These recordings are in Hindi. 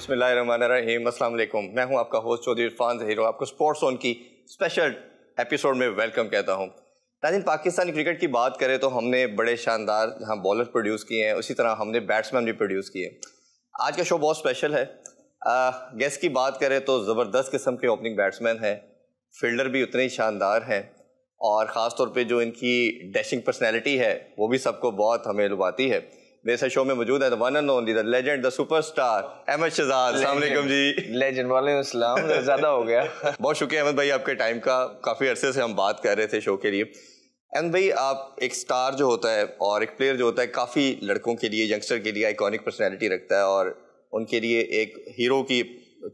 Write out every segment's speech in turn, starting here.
अस्सलाम वालेकुम मैं हूं आपका होस्ट चौधरी इरफान जहीरो आपको स्पोर्ट्स ऑन की स्पेशल एपिसोड में वेलकम कहता हूं नाजिन पाकिस्तानी क्रिकेट की बात करें तो हमने बड़े शानदार जहाँ बॉलर प्रोड्यूस किए हैं उसी तरह हमने बैट्समैन भी प्रोड्यूस किए आज का शो बहुत स्पेशल है गेस्ट की बात करें तो ज़बरदस्त किस्म के ओपनिंग बैट्समैन हैं फील्डर भी उतने ही शानदार हैं और ख़ास तौर पर जो इनकी डैशिंग पर्सनैलिटी है वो भी सबको बहुत हमें लुभाती है वैसे शो में मौजूद है the one and only the legend the superstar Ahmed Shahzad अस्सलाम जी लेजेंड वाले सलाम ज़्यादा हो गया बहुत शुक्रिया अहमद भाई आपके टाइम का काफ़ी अरसे से हम बात कर रहे थे शो के लिए अहमद भाई आप एक स्टार जो होता है और एक प्लेयर जो होता है काफ़ी लड़कों के लिए यंगस्टर के लिए आइकॉनिक पर्सनैलिटी रखता है और उनके लिए एक हीरो की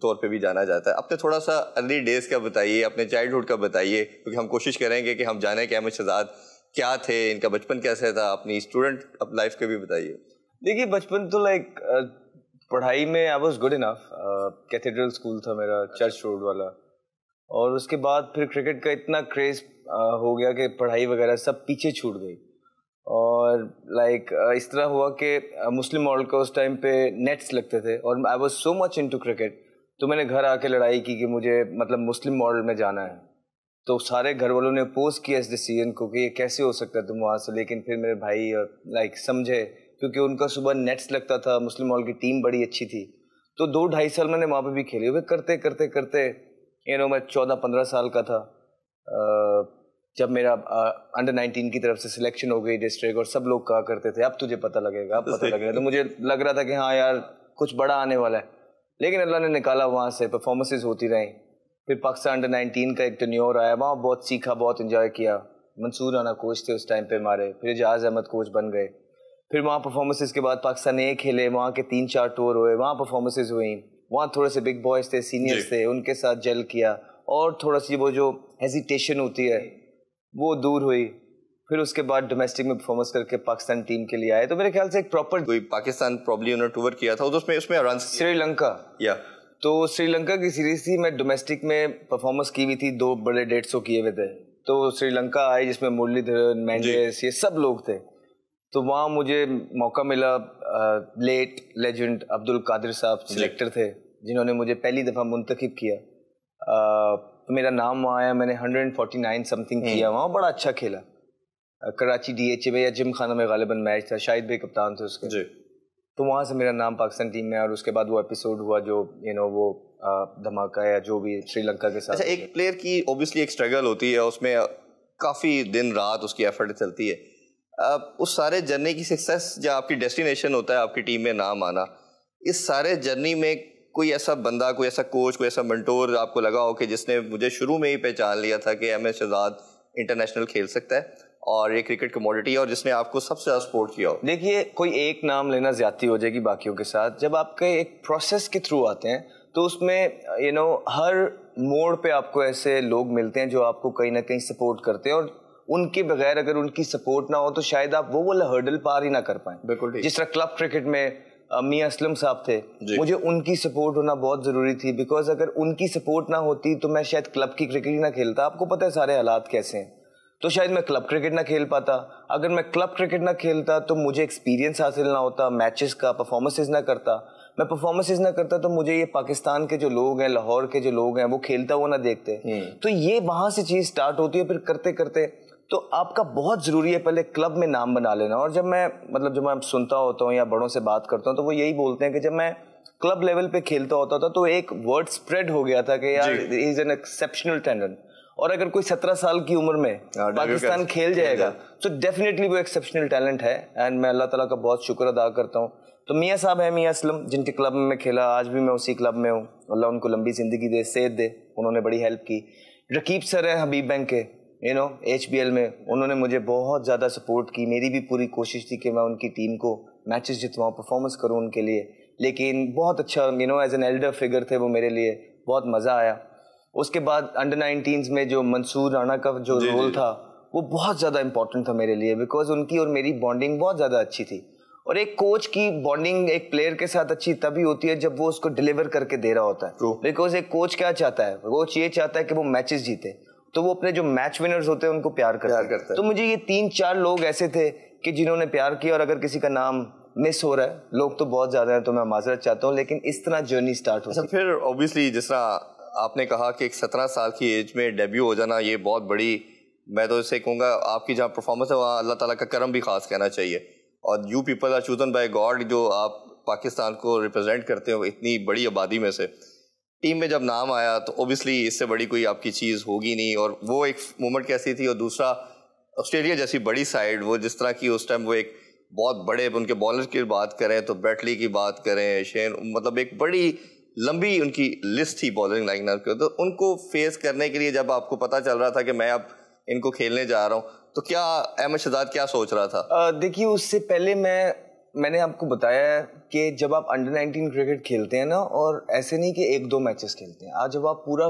तौर पे भी जाना जाता है अपने थोड़ा सा अर्ली डेज़ का बताइए अपने चाइल्डहुड का बताइए क्योंकि हम कोशिश करेंगे कि हम जाने के अहमद शहजाद क्या थे इनका बचपन कैसा था अपनी स्टूडेंट अप लाइफ के भी बताइए देखिए बचपन तो लाइक पढ़ाई में I was good enough cathedral school था मेरा चर्च रोड वाला और उसके बाद फिर क्रिकेट का इतना क्रेज हो गया कि पढ़ाई वगैरह सब पीछे छूट गई और लाइक इस तरह हुआ कि मुस्लिम वर्ल्ड का उस टाइम पे नेट्स लगते थे और I was so much into cricket तो मैंने घर आके लड़ाई की कि मुझे मतलब मुस्लिम मॉडल में जाना है तो सारे घर वालों ने अपोज किया इस डिसीजन को कि ये कैसे हो सकता है तुम वहाँ से लेकिन फिर मेरे भाई लाइक समझे क्योंकि उनका सुबह नेट्स लगता था मुस्लिम हॉल की टीम बड़ी अच्छी थी तो दो ढाई साल मैंने वहाँ पर भी खेले हुए करते करते करते यू नो मैं चौदह पंद्रह साल का था जब मेरा अंडर नाइनटीन की तरफ से सिलेक्शन हो गई डिस्ट्रिक्ट और सब लोग कहा करते थे अब तुझे पता लगेगा अब पता लगेगा तो मुझे लग रहा था कि हाँ यार कुछ बड़ा आने वाला है लेकिन अल्लाह ने निकाला वहाँ से परफॉर्मेंसेज होती रहीं फिर पाकिस्तान अंडर नाइनटीन का एक टन्योर तो आया वहाँ बहुत सीखा बहुत इन्जॉय किया मंसूर राना कोच थे उस टाइम पे हमारे फिर एजाज अहमद कोच बन गए फिर वहाँ परफॉर्मेंसेज के बाद पाकिस्तान ए खेले वहाँ के तीन चार टूर हुए वहाँ परफॉर्मेंसेज हुई वहाँ थोड़े से बिग बॉयज़ थे सीनियर्स थे उनके साथ जल किया और थोड़ा सी वो जो हेजिटेशन होती है वो दूर हुई फिर उसके बाद डोमेस्टिक में परफॉर्मेंस करके पाकिस्तान टीम के लिए आए तो मेरे ख्याल से एक प्रॉपर कोई पाकिस्तान प्रॉब्लम टूर किया था तो उसमें उसमें श्रीलंका या yeah. तो श्रीलंका की सीरीज थी मैं डोमेस्टिक में परफॉर्मेंस की हुई थी दो बड़े डेढ़ सौ किए हुए थे तो श्रीलंका आई जिसमें मुरलीधरन मैंडेस ये सब लोग थे तो वहाँ मुझे मौका मिला लेट लेजेंड अब्दुल कादिर साहब सिलेक्टर थे जिन्होंने मुझे पहली दफ़ा मुंतखब किया आ, मेरा नाम वहाँ आया मैंने 149 समथिंग हम्म। किया वहाँ बड़ा अच्छा खेला कराची ए में या जिम खाना में गालिबा मैच था शाहिद भाई कप्तान थे उसके तो वहाँ से मेरा नाम पाकिस्तान टीम में और उसके बाद वो एपिसोड हुआ जो यू you नो know, वो धमाका या जो भी श्रीलंका के साथ अच्छा एक प्लेयर की ओबियसली एक स्ट्रगल होती है उसमें काफ़ी दिन रात उसकी एफर्ट चलती है उस सारे जर्नी की सक्सेस या आपकी डेस्टिनेशन होता है आपकी टीम में नाम आना इस सारे जर्नी में कोई ऐसा बंदा कोई ऐसा कोच कोई ऐसा मंटोर आपको लगा हो कि जिसने मुझे शुरू में ही पहचान लिया था कि एम एस शहजाद इंटरनेशनल खेल सकता है और ये क्रिकेट कमोडिटी और जिसने आपको सबसे ज़्यादा सपोर्ट किया हो देखिए कोई एक नाम लेना ज़्यादा हो जाएगी बाकियों के साथ जब आपके एक प्रोसेस के थ्रू आते हैं तो उसमें यू you नो know, हर मोड़ पे आपको ऐसे लोग मिलते हैं जो आपको कहीं ना कहीं सपोर्ट करते हैं और उनके बगैर अगर उनकी सपोर्ट ना हो तो शायद आप वो वाला हर्डल पार ही ना कर पाए बिल्कुल जिस तरह क्लब क्रिकेट में मियाँ असलम साहब थे मुझे उनकी सपोर्ट होना बहुत ज़रूरी थी बिकॉज अगर उनकी सपोर्ट ना होती तो मैं शायद क्लब की क्रिकेट ही ना खेलता आपको पता है सारे हालात कैसे हैं तो शायद मैं क्लब क्रिकेट ना खेल पाता अगर मैं क्लब क्रिकेट ना खेलता तो मुझे एक्सपीरियंस हासिल ना होता मैचेस का परफॉर्मेंसेस ना करता मैं परफॉर्मेंसेस ना करता तो मुझे ये पाकिस्तान के जो लोग हैं लाहौर के जो लोग हैं वो खेलता हुआ ना देखते हम्म। तो ये वहाँ से चीज़ स्टार्ट होती है फिर करते करते तो आपका बहुत ज़रूरी है पहले क्लब में नाम बना लेना और जब मैं मतलब जब मैं सुनता होता हूँ या बड़ों से बात करता हूँ तो वो यही बोलते हैं कि जब मैं क्लब लेवल पे खेलता होता था तो एक वर्ड स्प्रेड हो गया था कि यार इज एन एक्सेप्शनल टैलेंट और अगर कोई सत्रह साल की उम्र में हाँ, पाकिस्तान खेल जाएगा तो डेफिनेटली वो एक्सेप्शनल टैलेंट है एंड मैं अल्लाह ताला का बहुत शुक्र अदा करता हूँ तो मियाँ साहब है मियाँ असलम जिनके क्लब में मैं खेला आज भी मैं उसी क्लब में हूँ अल्लाह उनको लंबी ज़िंदगी दे सेहत दे उन्होंने बड़ी हेल्प की रकीब सर हैं हबीब बैंक के यू नो एच में उन्होंने मुझे बहुत ज़्यादा सपोर्ट की मेरी भी पूरी कोशिश थी कि मैं उनकी टीम को मैचेस जितवाऊँ परफॉर्मेंस करूँ उनके लिए लेकिन बहुत अच्छा you know as an elder figure थे वो मेरे लिए बहुत मज़ा आया उसके बाद अंडर नाइनटीन्स में जो मंसूर राणा का जो जी, रोल जी, था वो बहुत ज़्यादा इंपॉर्टेंट था मेरे लिए बिकॉज उनकी और मेरी बॉन्डिंग बहुत ज़्यादा अच्छी थी और एक कोच की बॉन्डिंग एक प्लेयर के साथ अच्छी तभी होती है जब वो उसको डिलीवर करके दे रहा होता है बिकॉज एक कोच क्या चाहता है कोच ये चाहता है कि वो मैचेस जीते तो वो अपने जो मैच विनर्स होते हैं उनको प्यार करते, हैं तो मुझे ये तीन चार लोग ऐसे थे कि जिन्होंने प्यार किया और अगर किसी का नाम मिस हो रहा है लोग तो बहुत ज़्यादा है तो मैं माजरत चाहता हूँ लेकिन इस तरह जर्नी स्टार्ट हो अच्छा, फिर ऑब्वियसली जिस तरह आपने कहा कि एक सत्रह साल की एज में डेब्यू हो जाना ये बहुत बड़ी मैं तो इसे कहूँगा आपकी जहाँ परफॉर्मेंस है वहाँ अल्लाह ताला का करम भी खास कहना चाहिए और you people are chosen by God जो आप पाकिस्तान को रिप्रेजेंट करते हो इतनी बड़ी आबादी में से टीम में जब नाम आया तो ओबियसली इससे बड़ी कोई आपकी चीज़ होगी नहीं और वो एक मोमेंट कैसी थी और दूसरा ऑस्ट्रेलिया जैसी बड़ी साइड वो जिस तरह की उस टाइम वो एक बहुत बड़े उनके बॉलर की बात करें तो बैटली की बात करें शेन मतलब एक बड़ी लंबी उनकी लिस्ट थी बॉलिंग लाइन की तो उनको फेस करने के लिए जब आपको पता चल रहा था कि मैं अब इनको खेलने जा रहा हूँ तो क्या अहमद शहजाद क्या सोच रहा था देखिए उससे पहले मैं मैंने आपको बताया है कि जब आप अंडर 19 क्रिकेट खेलते हैं ना और ऐसे नहीं कि एक दो मैचेस खेलते हैं आज जब आप पूरा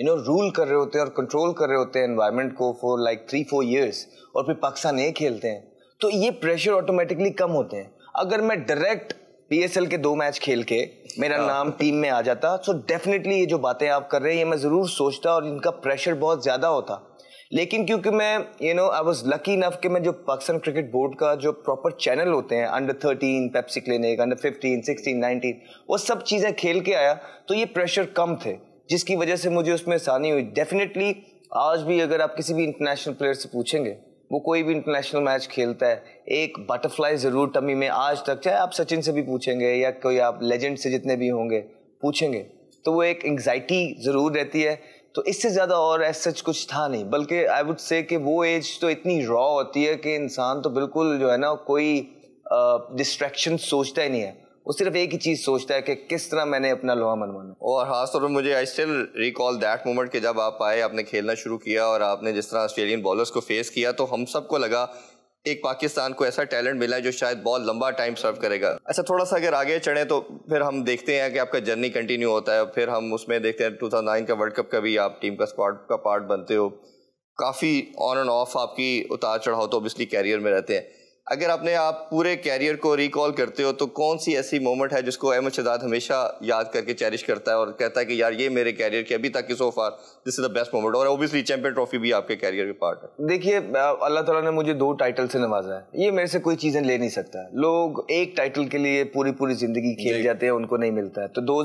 यू नो रूल कर रहे होते हैं और कंट्रोल कर रहे होते हैं एनवायरनमेंट को for like three four years और फिर पाकिस्तान ये खेलते हैं तो ये प्रेशर ऑटोमेटिकली कम होते हैं अगर मैं डायरेक्ट पीएसएल के दो मैच खेल के मेरा हाँ। नाम टीम में आ जाता सो so डेफिनेटली ये जो बातें आप कर रहे हैं ये मैं ज़रूर सोचता और इनका प्रेशर बहुत ज़्यादा होता लेकिन क्योंकि मैं you know I was lucky enough कि मैं जो पाकिस्तान क्रिकेट बोर्ड का जो प्रॉपर चैनल होते हैं under thirteen Pepsi clinic under fifteen sixteen nineteen वो सब चीज़ें खेल के आया तो ये प्रेशर कम थे जिसकी वजह से मुझे उसमें आसानी हुई डेफिनेटली आज भी अगर आप किसी भी इंटरनेशनल प्लेयर से पूछेंगे वो कोई भी इंटरनेशनल मैच खेलता है एक बटरफ्लाई ज़रूर टमी में आज तक चाहे आप सचिन से भी पूछेंगे या कोई आप लेजेंड से जितने भी होंगे पूछेंगे तो वो एक एंगजाइटी ज़रूर रहती है तो इससे ज़्यादा और एज सच कुछ था नहीं बल्कि आई वुड से कि वो एज तो इतनी रॉ होती है कि इंसान तो बिल्कुल जो है ना कोई डिस्ट्रैक्शन सोचता ही नहीं है वो सिर्फ एक ही चीज़ सोचता है कि किस तरह मैंने अपना लोहा मनवाना और खासतौर पर मुझे I still recall that moment कि जब आप आए आपने खेलना शुरू किया और आपने जिस तरह ऑस्ट्रेलियन बॉलर्स को फेस किया तो हम सबको लगा एक पाकिस्तान को ऐसा टैलेंट मिला है जो शायद बहुत लंबा टाइम सर्व करेगा अच्छा थोड़ा सा अगर आगे चढ़े तो फिर हम देखते हैं कि आपका जर्नी कंटिन्यू होता है फिर हम उसमें देखते हैं नाइन का वर्ल्ड कप का भी आप टीम का स्क्वाड का पार्ट बनते हो काफ़ी ऑन एंड ऑफ आपकी उतार चढ़ाव तो ऑब्वियसली कैरियर में रहते हैं अगर आपने आप पूरे कैरियर को रिकॉल करते हो तो कौन सी ऐसी मोमेंट है जिसको अहमद शहजाद हमेशा याद करके चैरिश करता है और कहता है कि यार ये मेरे कैरियर के अभी तक की so far this is the best moment और ओबियसली चैंपियन ट्रॉफी भी आपके कैरियर के पार्ट है देखिए अल्लाह तला ने मुझे दो टाइटल से नवाजा है ये मेरे से कोई चीज़ें ले नहीं सकता लोग एक टाइटल के लिए पूरी पूरी ज़िंदगी खेल जाते हैं उनको नहीं मिलता है तो दो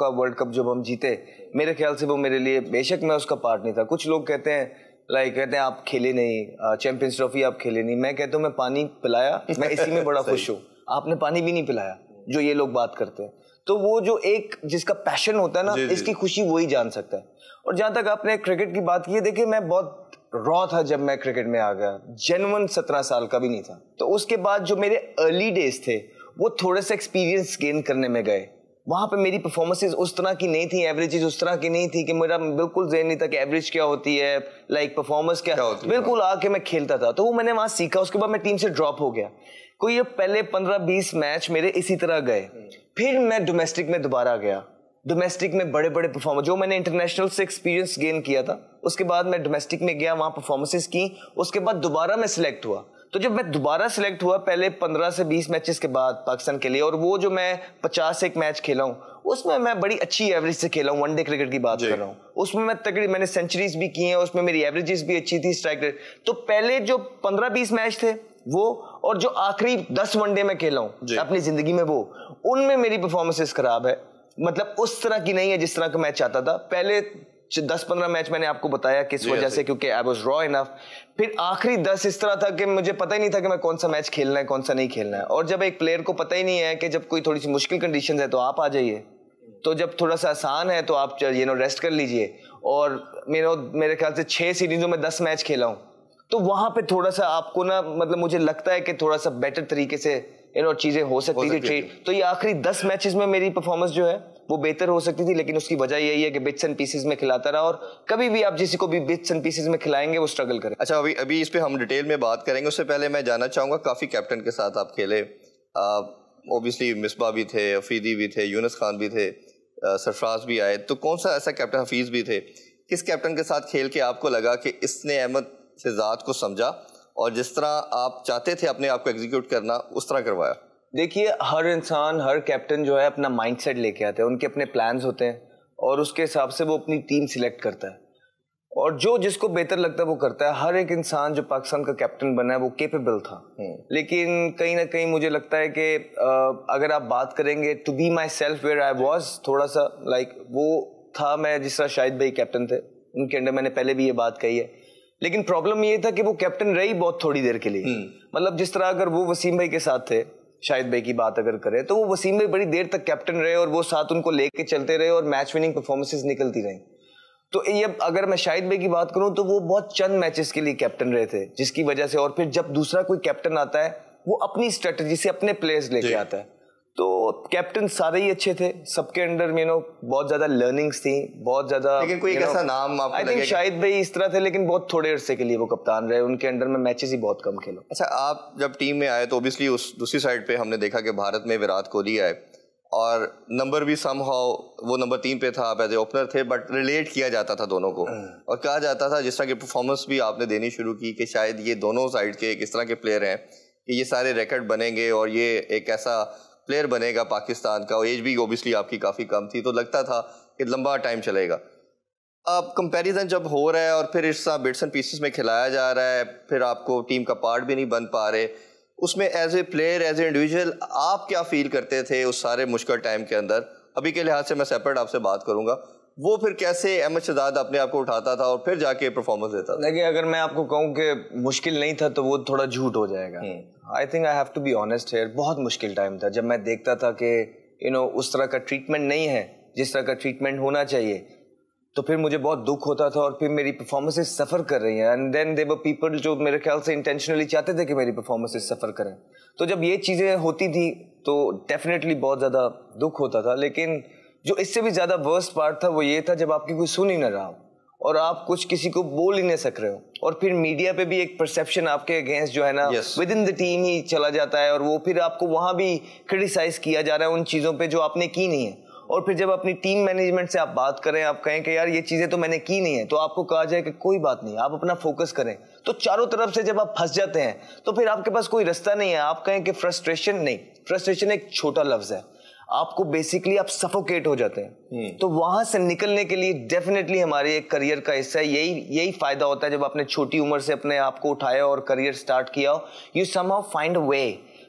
का वर्ल्ड कप जब हम जीते मेरे ख्याल से वो मेरे लिए बेशक मैं उसका पार्ट नहीं था कुछ लोग कहते हैं लाइक कहते हैं आप खेले नहीं चैंपियंस ट्रॉफी आप खेले नहीं मैं कहता हूँ मैं पानी पिलाया मैं इसी में बड़ा खुश हूँ आपने पानी भी नहीं पिलाया जो ये लोग बात करते हैं तो वो जो एक जिसका पैशन होता है ना जी, इसकी खुशी वही जान सकता है और जहाँ तक आपने क्रिकेट की बात की है देखिए मैं बहुत रॉ था जब मैं क्रिकेट में आ गया जेनवन सत्रह साल का भी नहीं था तो उसके बाद जो मेरे अर्ली डेज थे वो थोड़े से एक्सपीरियंस गेन करने में गए वहाँ पे मेरी परफॉर्मेंसेज उस तरह की नहीं थी एवरेजेज उस तरह की नहीं थी कि मेरा बिल्कुल जहन नहीं था कि एवरेज क्या होती है लाइक परफॉर्मेंस क्या, क्या होती बिल्कुल आके मैं खेलता था तो वो मैंने वहाँ सीखा उसके बाद मैं टीम से ड्रॉप हो गया कोई ये पहले पंद्रह बीस मैच मेरे इसी तरह गए फिर मैं डोमेस्टिक में दोबारा गया डोमेस्टिक में बड़े बड़े परफॉर्मर जो मैंने इंटरनेशनल से एक्सपीरियंस गेन किया था उसके बाद मैं डोमेस्टिक में गया वहाँ परफॉर्मेंसेज की उसके बाद दोबारा मैं सिलेक्ट हुआ तो जब मैं दोबारा सिलेक्ट हुआ पहले 15 से 20 मैचेस के बाद पाकिस्तान के लिए और वो जो मैं 50 एक मैच खेला हूँ उसमें मैं बड़ी अच्छी एवरेज से खेला हूँ वनडे क्रिकेट की बात कर रहा हूँ उसमें मैं तक मैंने सेंचुरीज भी की हैं उसमें मेरी एवरेजेस भी अच्छी थी स्ट्राइक रेट तो पहले जो पंद्रह बीस मैच थे वो और जो आखिरी दस वनडे में खेला हूँ अपनी जिंदगी में वो उनमें मेरी परफॉर्मेंसेस खराब है मतलब उस तरह की नहीं है जिस तरह का मैं चाहता था पहले दस पंद्रह मैच मैंने आपको बताया किस वजह से क्योंकि आई वॉज रॉ इनफ फिर आखिरी दस इस तरह था कि मुझे पता ही नहीं था कि मैं कौन सा मैच खेलना है कौन सा नहीं खेलना है और जब एक प्लेयर को पता ही नहीं है कि जब कोई थोड़ी सी मुश्किल कंडीशन है तो आप आ जाइए तो जब थोड़ा सा आसान है तो आप यू नो रेस्ट कर लीजिए और मेरे मेरे ख्याल से छः सीरीजों में दस मैच खेला हूँ तो वहाँ पे थोड़ा सा आपको ना मतलब मुझे लगता है कि थोड़ा सा बेटर तरीके से यू नो चीज़ें हो सकती थी तो ये आखिरी दस मैचेस में मेरी परफॉर्मेंस जो है वो बेहतर हो सकती थी लेकिन उसकी वजह यही है कि बिट्स एंड पीसेज में खिलाता रहा और कभी भी आप जिसको को भी बिट्स एंड पीसेज में खिलाएंगे वो स्ट्रगल करें अच्छा अभी अभी इस पर हम डिटेल में बात करेंगे उससे पहले मैं जाना चाहूँगा काफ़ी कैप्टन के साथ आप खेले ओबियसली मिसबा भी थे अफीदी भी थे यूनस खान भी थे सरफराज भी आए तो कौन सा ऐसा कैप्टन हफीज़ भी थे किस कैप्टन के साथ खेल के आपको लगा कि इसने अहमद से ज़ात को समझा और जिस तरह आप चाहते थे अपने आप को एग्जीक्यूट करना उस तरह करवाया देखिए हर इंसान हर कैप्टन जो है अपना माइंडसेट लेके आते हैं उनके अपने प्लान्स होते हैं और उसके हिसाब से वो अपनी टीम सिलेक्ट करता है और जो जिसको बेहतर लगता है वो करता है हर एक इंसान जो पाकिस्तान का कैप्टन बना है वो केपेबल था हम्म। लेकिन कहीं ना कहीं मुझे लगता है कि अगर आप बात करेंगे to be myself where I was थोड़ा सा लाइक like, वो था मैं जिस तरह शाहिद भाई कैप्टन थे उनके अंडर मैंने पहले भी ये बात कही है लेकिन प्रॉब्लम ये था कि वो कैप्टन रही बहुत थोड़ी देर के लिए हम्म। मतलब जिस तरह अगर वो वसीम भाई के साथ थे शाहिद भाई की बात अगर करें तो वो वसीम भाई बड़ी देर तक कैप्टन रहे और वो साथ उनको लेके चलते रहे और मैच विनिंग परफॉर्मेंसेज निकलती रहीं तो ये अगर मैं शाहिद भाई की बात करूं तो वो बहुत चंद मैचेस के लिए कैप्टन रहे थे जिसकी वजह से और फिर जब दूसरा कोई कैप्टन आता है वो अपनी स्ट्रेटजी से अपने प्लेयर्स लेके आता है तो कैप्टन सारे ही अच्छे थे सबके अंडर में नो बहुत ज्यादा लर्निंग्स थी बहुत ज्यादा लेकिन कोई you know, ऐसा नाम आपको आई थिंक शायद भाई इस तरह थे लेकिन बहुत थोड़े अरसे के लिए वो कप्तान रहे उनके अंडर में मैचेस ही बहुत कम खेला अच्छा आप जब टीम में आए तो ऑब्वियसली उस दूसरी साइड पे हमने देखा कि भारत में विराट कोहली आए और नंबर भी सम हाउ वो नंबर तीन पे था आप एज ए ओपनर थे बट रिलेट किया जाता था दोनों को हम्म। और कहा जाता था जिस तरह की परफॉर्मेंस भी आपने देनी शुरू की कि शायद ये दोनों साइड के किस तरह के प्लेयर हैं कि ये सारे रिकॉर्ड बनेंगे और ये एक ऐसा प्लेयर बनेगा पाकिस्तान का एज भी ओबियसली आपकी काफ़ी कम थी तो लगता था कि लंबा टाइम चलेगा अब कंपैरिजन जब हो रहा है और फिर इस बिट्स एंड पीसेस में खिलाया जा रहा है फिर आपको टीम का पार्ट भी नहीं बन पा रहे उसमें as a player as a individual आप क्या फील करते थे उस सारे मुश्किल टाइम के अंदर अभी के लिहाज से मैं सेपरेट आपसे बात करूंगा वो फिर कैसे अहमद शजाद अपने आप को उठाता था और फिर जाके परफॉर्मेंस देता था देखिए अगर मैं आपको कहूँ कि मुश्किल नहीं था तो वो थोड़ा झूठ हो जाएगा hmm. I think I have to be honest here बहुत मुश्किल टाइम था जब मैं देखता था कि यू नो उस तरह का ट्रीटमेंट नहीं है जिस तरह का ट्रीटमेंट होना चाहिए तो फिर मुझे बहुत दुख होता था और फिर मेरी परफॉर्मेंसेज सफ़र कर रही हैं एंड देन देवर पीपल जो मेरे ख्याल से इंटेंशनली चाहते थे कि मेरी परफॉर्मेंसेज सफ़र करें तो जब ये चीज़ें होती थी तो डेफिनेटली बहुत ज़्यादा दुख होता था लेकिन जो इससे भी ज़्यादा वर्स्ट पार्ट था वो ये था जब आपकी कोई सुन ही ना रहा हो और आप कुछ किसी को बोल ही नहीं सक रहे हो और फिर मीडिया पे भी एक परसेप्शन आपके अगेंस्ट जो है ना विद इन द टीम ही चला जाता है और वो फिर आपको वहाँ भी क्रिटिसाइज किया जा रहा है उन चीज़ों पे जो आपने की नहीं है और फिर जब अपनी टीम मैनेजमेंट से आप बात करें आप कहें कि यार ये चीज़ें तो मैंने की नहीं है तो आपको कहा जाए कि कोई बात नहीं आप अपना फोकस करें तो चारों तरफ से जब आप फंस जाते हैं तो फिर आपके पास कोई रास्ता नहीं है आप कहें कि फ्रस्ट्रेशन नहीं फ्रस्ट्रेशन एक छोटा लफ्ज़ है आपको बेसिकली आप सफोकेट हो जाते हैं हम्म। तो वहां से निकलने के लिए डेफिनेटली हमारे एक करियर का हिस्सा है यही यही फायदा होता है जब आपने छोटी उम्र से अपने आप को उठाया और करियर स्टार्ट किया हो यू सम फाइंड अ वे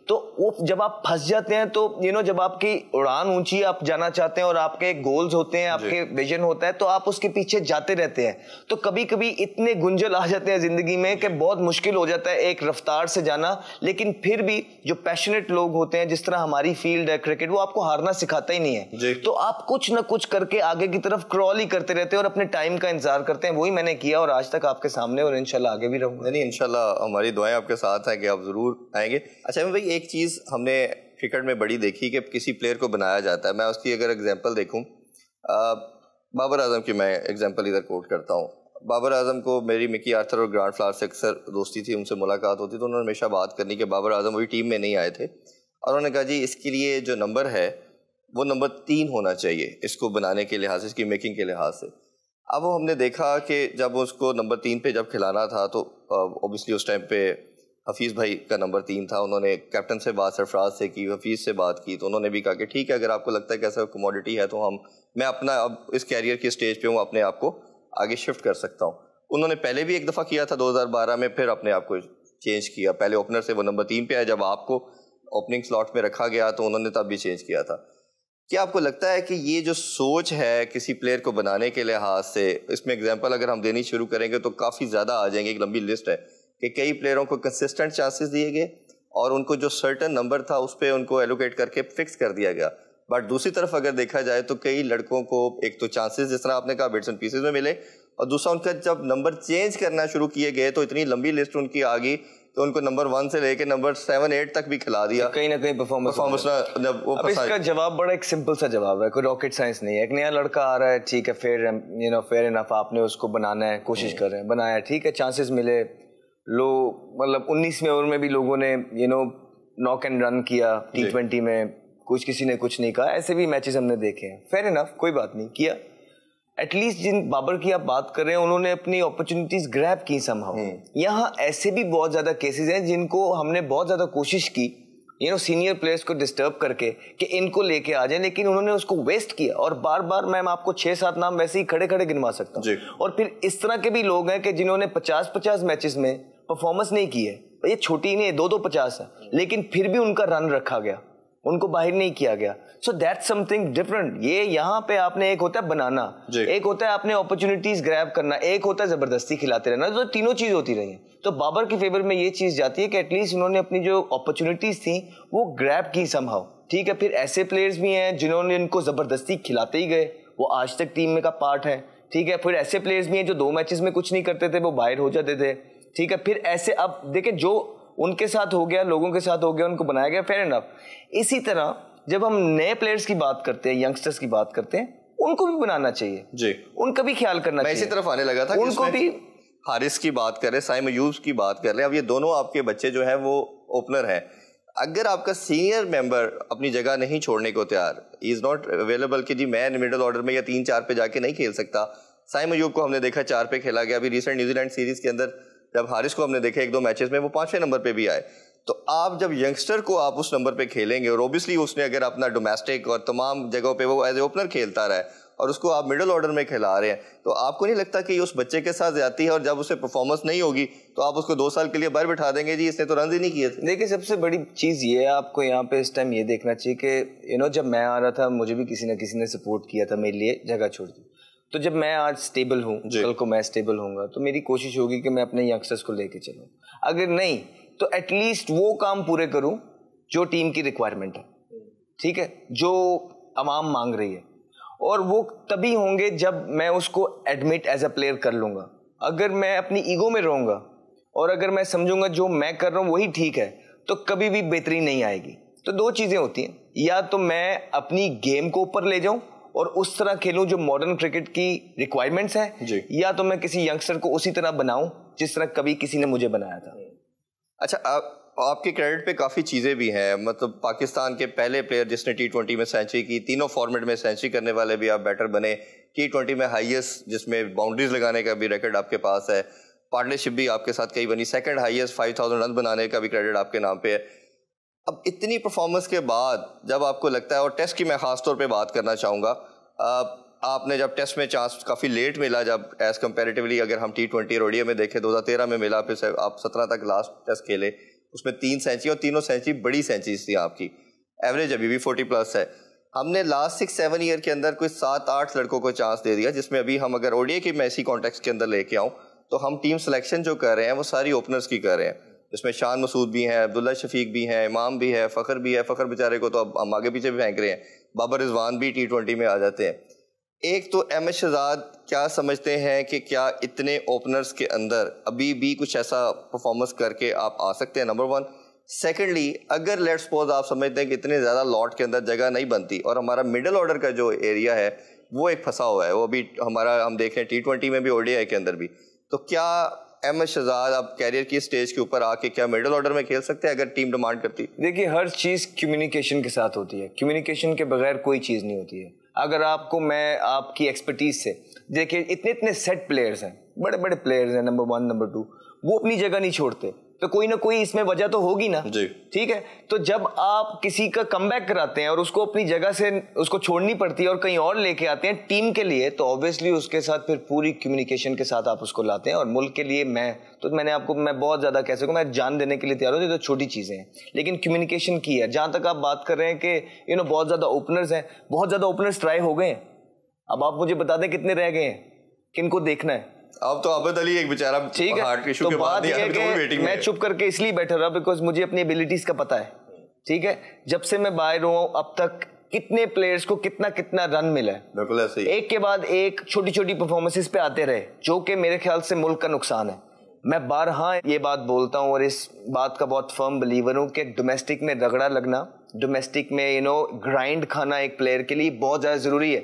तो वो जब आप फंस जाते हैं तो यू नो जब आपकी उड़ान ऊंची आप जाना चाहते हैं और आपके गोल्स होते हैं आपके विजन होता है तो आप उसके पीछे जाते रहते हैं तो कभी कभी इतने गुंजल आ जाते हैं जिंदगी में कि बहुत मुश्किल हो जाता है एक रफ्तार से जाना लेकिन फिर भी जो पैशनेट लोग होते हैं जिस तरह हमारी फील्ड है क्रिकेट वो आपको हारना सिखाता ही नहीं है तो आप कुछ ना कुछ करके आगे की तरफ क्रॉल ही करते रहते हैं और अपने टाइम का इंतजार करते हैं वही मैंने किया और आज तक आपके सामने और इनशाला आगे भी रहूंगा नहीं इनशाला हमारी दुआएं आपके साथ है कि आप जरूर आएंगे अच्छा भाई एक चीज़ हमने क्रिकेट में बड़ी देखी कि किसी प्लेयर को बनाया जाता है मैं उसकी अगर एग्जांपल देखूं बाबर आजम की मैं एग्जांपल इधर कोट करता हूं बाबर आजम को मेरी मिकी आर्थर और ग्रांड फ्लार से अक्सर दोस्ती थी उनसे मुलाकात होती तो उन्होंने हमेशा बात करनी कि बाबर आजम वही टीम में नहीं आए थे और उन्होंने कहा जी इसके लिए जो नंबर है वो नंबर तीन होना चाहिए इसको बनाने के लिहाज से इसकी मेकिंग के लिहाज से अब वो हमने देखा कि जब उसको नंबर तीन पे जब खिलाना था तो ऑब्वियसली उस टाइम पे हफीज़ भाई का नंबर तीन था उन्होंने कैप्टन से बात सरफराज से की हफीज़ से बात की तो उन्होंने भी कहा कि ठीक है अगर आपको लगता है कि ऐसा कमोडिटी है तो हम मैं अपना अब इस कैरियर की स्टेज पे हूँ अपने आप को आगे शिफ्ट कर सकता हूँ उन्होंने पहले भी एक दफ़ा किया था बारह में फिर अपने आप को चेंज किया पहले ओपनर से वो नंबर तीन पर आया जब आपको ओपनिंग स्लॉट में रखा गया तो उन्होंने तब भी चेंज किया था क्या आपको लगता है कि ये जो सोच है किसी प्लेयर को बनाने के लिहाज से इसमें एग्जाम्पल अगर हम देनी शुरू करेंगे तो काफ़ी ज़्यादा आ जाएंगे एक लंबी लिस्ट है कि कई प्लेयरों को कंसिस्टेंट चांसेस दिए गए और उनको जो सर्टन नंबर था उस पर उनको एलोकेट करके फिक्स कर दिया गया बट दूसरी तरफ अगर देखा जाए तो कई लड़कों को एक तो चांसेस जिस तरह आपने कहा बिट्स एंड पीसेज में मिले और दूसरा उनका जब नंबर चेंज करना शुरू किए गए तो इतनी लंबी लिस्ट उनकी आ गई तो उनको नंबर वन से लेके नंबर सेवन एट तक भी खिला दिया तो कहीं ना कहीं परफॉर्मेंस इसका जवाब बड़ा एक सिंपल सा जवाब है कोई रॉकेट साइंस नहीं है एक नया लड़का आ रहा है ठीक है fair you know fair enough आपने उसको बनाना है कोशिश हम्म। कर रहे हैं बनाया ठीक है चांसेस मिले लोग मतलब उन्नीसवें ओवर में भी लोगों ने you know knock and run किया टी ट्वेंटी में कुछ किसी ने कुछ नहीं कहा ऐसे भी मैचेस हमने देखे हैं फेयर इनफ कोई बात नहीं किया एटलीस्ट जिन बाबर की आप बात कर रहे हैं उन्होंने अपनी अपॉर्चुनिटीज ग्रैप की समहाउ हम्म। यहाँ ऐसे भी बहुत ज़्यादा केसेस हैं जिनको हमने बहुत ज़्यादा कोशिश की यू नो सीनियर प्लेयर्स को डिस्टर्ब करके कि इनको लेके आ जाए लेकिन उन्होंने उसको वेस्ट किया और बार बार मैम आपको छः सात नाम वैसे ही खड़े खड़े गिनवा सकता हूँ और फिर इस तरह के भी लोग हैं कि जिन्होंने पचास पचास मैचेस में परफॉर्मेंस नहीं की है ये छोटी नहीं है दो दो पचास है हम्म। लेकिन फिर भी उनका रन रखा गया उनको बाहर नहीं किया गया सो दैट्स समथिंग डिफरेंट ये यहाँ पे आपने एक होता है बनाना एक होता है आपने अपॉर्चुनिटीज ग्रैब करना एक होता है जबरदस्ती खिलाते रहना तो तीनों चीज होती रही है तो बाबर के फेवर में ये चीज जाती है कि एटलीस्ट उन्होंने अपनी जो अपॉर्चुनिटीज थी वो ग्रैब की संभव ठीक है फिर ऐसे प्लेयर्स भी हैं जिन्होंने इनको जबरदस्ती खिलाते ही गए वो आज तक टीम में का पार्ट है ठीक है फिर ऐसे प्लेयर्स भी हैं जो दो मैचेस में कुछ नहीं करते थे वो बाहर हो जाते थे ठीक है फिर ऐसे अब देखें जो उनके साथ हो गया लोगों के साथ हो गया उनको बनाया गया फेयर एंड इसी तरह जब हम नए प्लेयर्स की बात करते हैं यंगस्टर्स की बात करते हैं उनको भी बनाना चाहिए जी उनका भी ख्याल करना चाहिए इसी तरफ आने लगा था उनको भी हारिस की बात करें साइम यूज की बात करें अब ये दोनों आपके बच्चे जो है वो ओपनर हैं अगर आपका सीनियर मेंबर अपनी जगह नहीं छोड़ने को तैयार इज नॉट अवेलेबल कि जी मैं मिडल ऑर्डर में या तीन चार पे जाके नहीं खेल सकता साइम अयूब को हमने देखा चार पे खेला गया अभी रिसेंट न्यूजीलैंड सीरीज के अंदर जब हारिस को हमने देखा एक दो मैचेस में वो पांचवें नंबर पे भी आए तो आप जब यंगस्टर को आप उस नंबर पे खेलेंगे और ओबियसली उसने अगर अपना डोमेस्टिक और तमाम जगहों पे वो एज ए ओपनर खेलता रहा है और उसको आप मिडल ऑर्डर में खिला रहे हैं तो आपको नहीं लगता कि उस बच्चे के साथ जाती है और जब उसे परफॉर्मेंस नहीं होगी तो आप उसको दो साल के लिए बाहर बिठा देंगे जी इसने तो रन ही नहीं किए थे देखिए सबसे बड़ी चीज़ ये है आपको यहाँ पे इस टाइम ये देखना चाहिए कि यू नो जब मैं आ रहा था मुझे भी किसी ना किसी ने सपोर्ट किया था मेरे लिए जगह छोड़ दी तो जब मैं आज स्टेबल हूँ कल को मैं स्टेबल होऊंगा तो मेरी कोशिश होगी कि मैं अपने यंगस्टर्स को लेके चलूँ अगर नहीं तो एटलीस्ट वो काम पूरे करूँ जो टीम की रिक्वायरमेंट है ठीक है जो आवाम मांग रही है और वो तभी होंगे जब मैं उसको एडमिट एज अ प्लेयर कर लूँगा अगर मैं अपनी ईगो में रहूँगा और अगर मैं समझूंगा जो मैं कर रहा हूँ वही ठीक है तो कभी भी बेहतरी नहीं आएगी तो दो चीज़ें होती हैं या तो मैं अपनी गेम को ऊपर ले जाऊँ और उस तरह खेलूं जो मॉडर्न क्रिकेट की रिक्वायरमेंट्स हैं या तो मैं किसी यंगस्टर को उसी तरह बनाऊं जिस तरह कभी किसी ने मुझे बनाया था अच्छा आ, आपके क्रेडिट पे काफ़ी चीज़ें भी हैं मतलब पाकिस्तान के पहले प्लेयर जिसने टी ट्वेंटी में सेंचुरी की तीनों फॉर्मेट में सेंचुरी करने वाले भी आप बैटर बने टी ट्वेंटी में हाइएस्ट जिसमें बाउंड्रीज लगाने का भी रिकॉर्ड आपके पास है पार्टनरशिप भी आपके साथ कई बनी second highest five thousand run बनाने का भी क्रेडिट आपके नाम पे है अब इतनी परफॉर्मेंस के बाद जब आपको लगता है और टेस्ट की मैं खास तौर पर बात करना चाहूँगा आपने जब टेस्ट में चांस काफ़ी लेट मिला जब एज़ कम्पेरेटिवली अगर हम टी ट्वेंटी और में देखें तेरह में मिला फिर आप सत्रह तक लास्ट टेस्ट खेले उसमें तीन सेंचुरी और तीनों सेंचुरी बड़ी सेंचुरीज थी आपकी एवरेज अभी भी फोर्टी प्लस है हमने लास्ट सिक्स सेवन ईयर के अंदर कोई सात आठ लड़कों को चांस दे दिया जिसमें अभी हम अगर ओडीए की मैं इसी कॉन्टेक्स के अंदर लेके आऊँ तो हम टीम सिलेक्शन जो कर रहे हैं वो सारी ओपनर्स की कर रहे हैं जिसमें शान मसूद भी हैं अब्दुल्ला शफीक भी हैं इमाम भी है फ़खर भी है फ़खर बेचारे को तो अब हम आगे पीछे भी फेंक रहे हैं बाबर रिजवान भी टी ट्वेंटी में आ जाते हैं एक तो एम एस शहजाद क्या समझते हैं कि क्या इतने ओपनर्स के अंदर अभी भी कुछ ऐसा परफॉर्मेंस करके आप आ सकते हैं नंबर वन सेकेंडली अगर लेट सपोज आप समझते हैं कि इतने ज़्यादा लॉट के अंदर जगह नहीं बनती और हमारा मिडल ऑर्डर का जो एरिया है वो एक फंसा हुआ है वो अभी हमारा हम देख रहे हैं टी ट्वेंटी में भी ओडीआई के अंदर भी तो क्या एम एस शहजाद आप कैरियर की स्टेज के ऊपर आके क्या मिडल ऑर्डर में खेल सकते हैं अगर टीम डिमांड करती देखिए हर चीज़ कम्युनिकेशन के साथ होती है कम्युनिकेशन के बगैर कोई चीज़ नहीं होती है अगर आपको मैं आपकी एक्सपर्टीज से देखिए इतने इतने सेट प्लेयर्स हैं बड़े बड़े प्लेयर्स हैं नंबर वन नंबर टू वो अपनी जगह नहीं छोड़ते तो कोई ना कोई इसमें वजह तो होगी ना जी ठीक है तो जब आप किसी का कम कराते हैं और उसको अपनी जगह से उसको छोड़नी पड़ती है और कहीं और लेके आते हैं टीम के लिए तो ऑब्वियसली उसके साथ फिर पूरी कम्युनिकेशन के साथ आप उसको लाते हैं और मुल्क के लिए मैं तो मैंने आपको मैं बहुत ज़्यादा कह सकूँ मैं जान देने के लिए तैयार हूँ तो छोटी चीज़ें हैं लेकिन कम्युनिकेशन की है जहाँ तक आप बात कर रहे हैं कि यू नो बहुत ज़्यादा ओपनर्स हैं बहुत ज़्यादा ओपनर्स ट्राई हो गए हैं अब आप मुझे बता दें कितने रह गए हैं किनको देखना है अब तो आबद अली एक बेचारा ठीक है हार्ट इशू तो के बाद तो वेटिंग मैं चुप करके इसलिए बैठा रहा बिकॉज मुझे अपनी एबिलिटीज का पता है ठीक है जब से मैं बाहर हुआ अब तक कितने प्लेयर्स को कितना कितना रन मिला है बिल्कुल ऐसे ही एक के बाद एक छोटी छोटी परफॉर्मेंसेस पे आते रहे जो कि मेरे ख्याल से मुल्क का नुकसान है मैं बारहा ये बात बोलता हूँ और इस बात का बहुत फर्म बिलीवर हूँ कि डोमेस्टिक में रगड़ा लगना डोमेस्टिक में यू नो ग्राइंड खाना एक प्लेयर के लिए बहुत ज़्यादा ज़रूरी है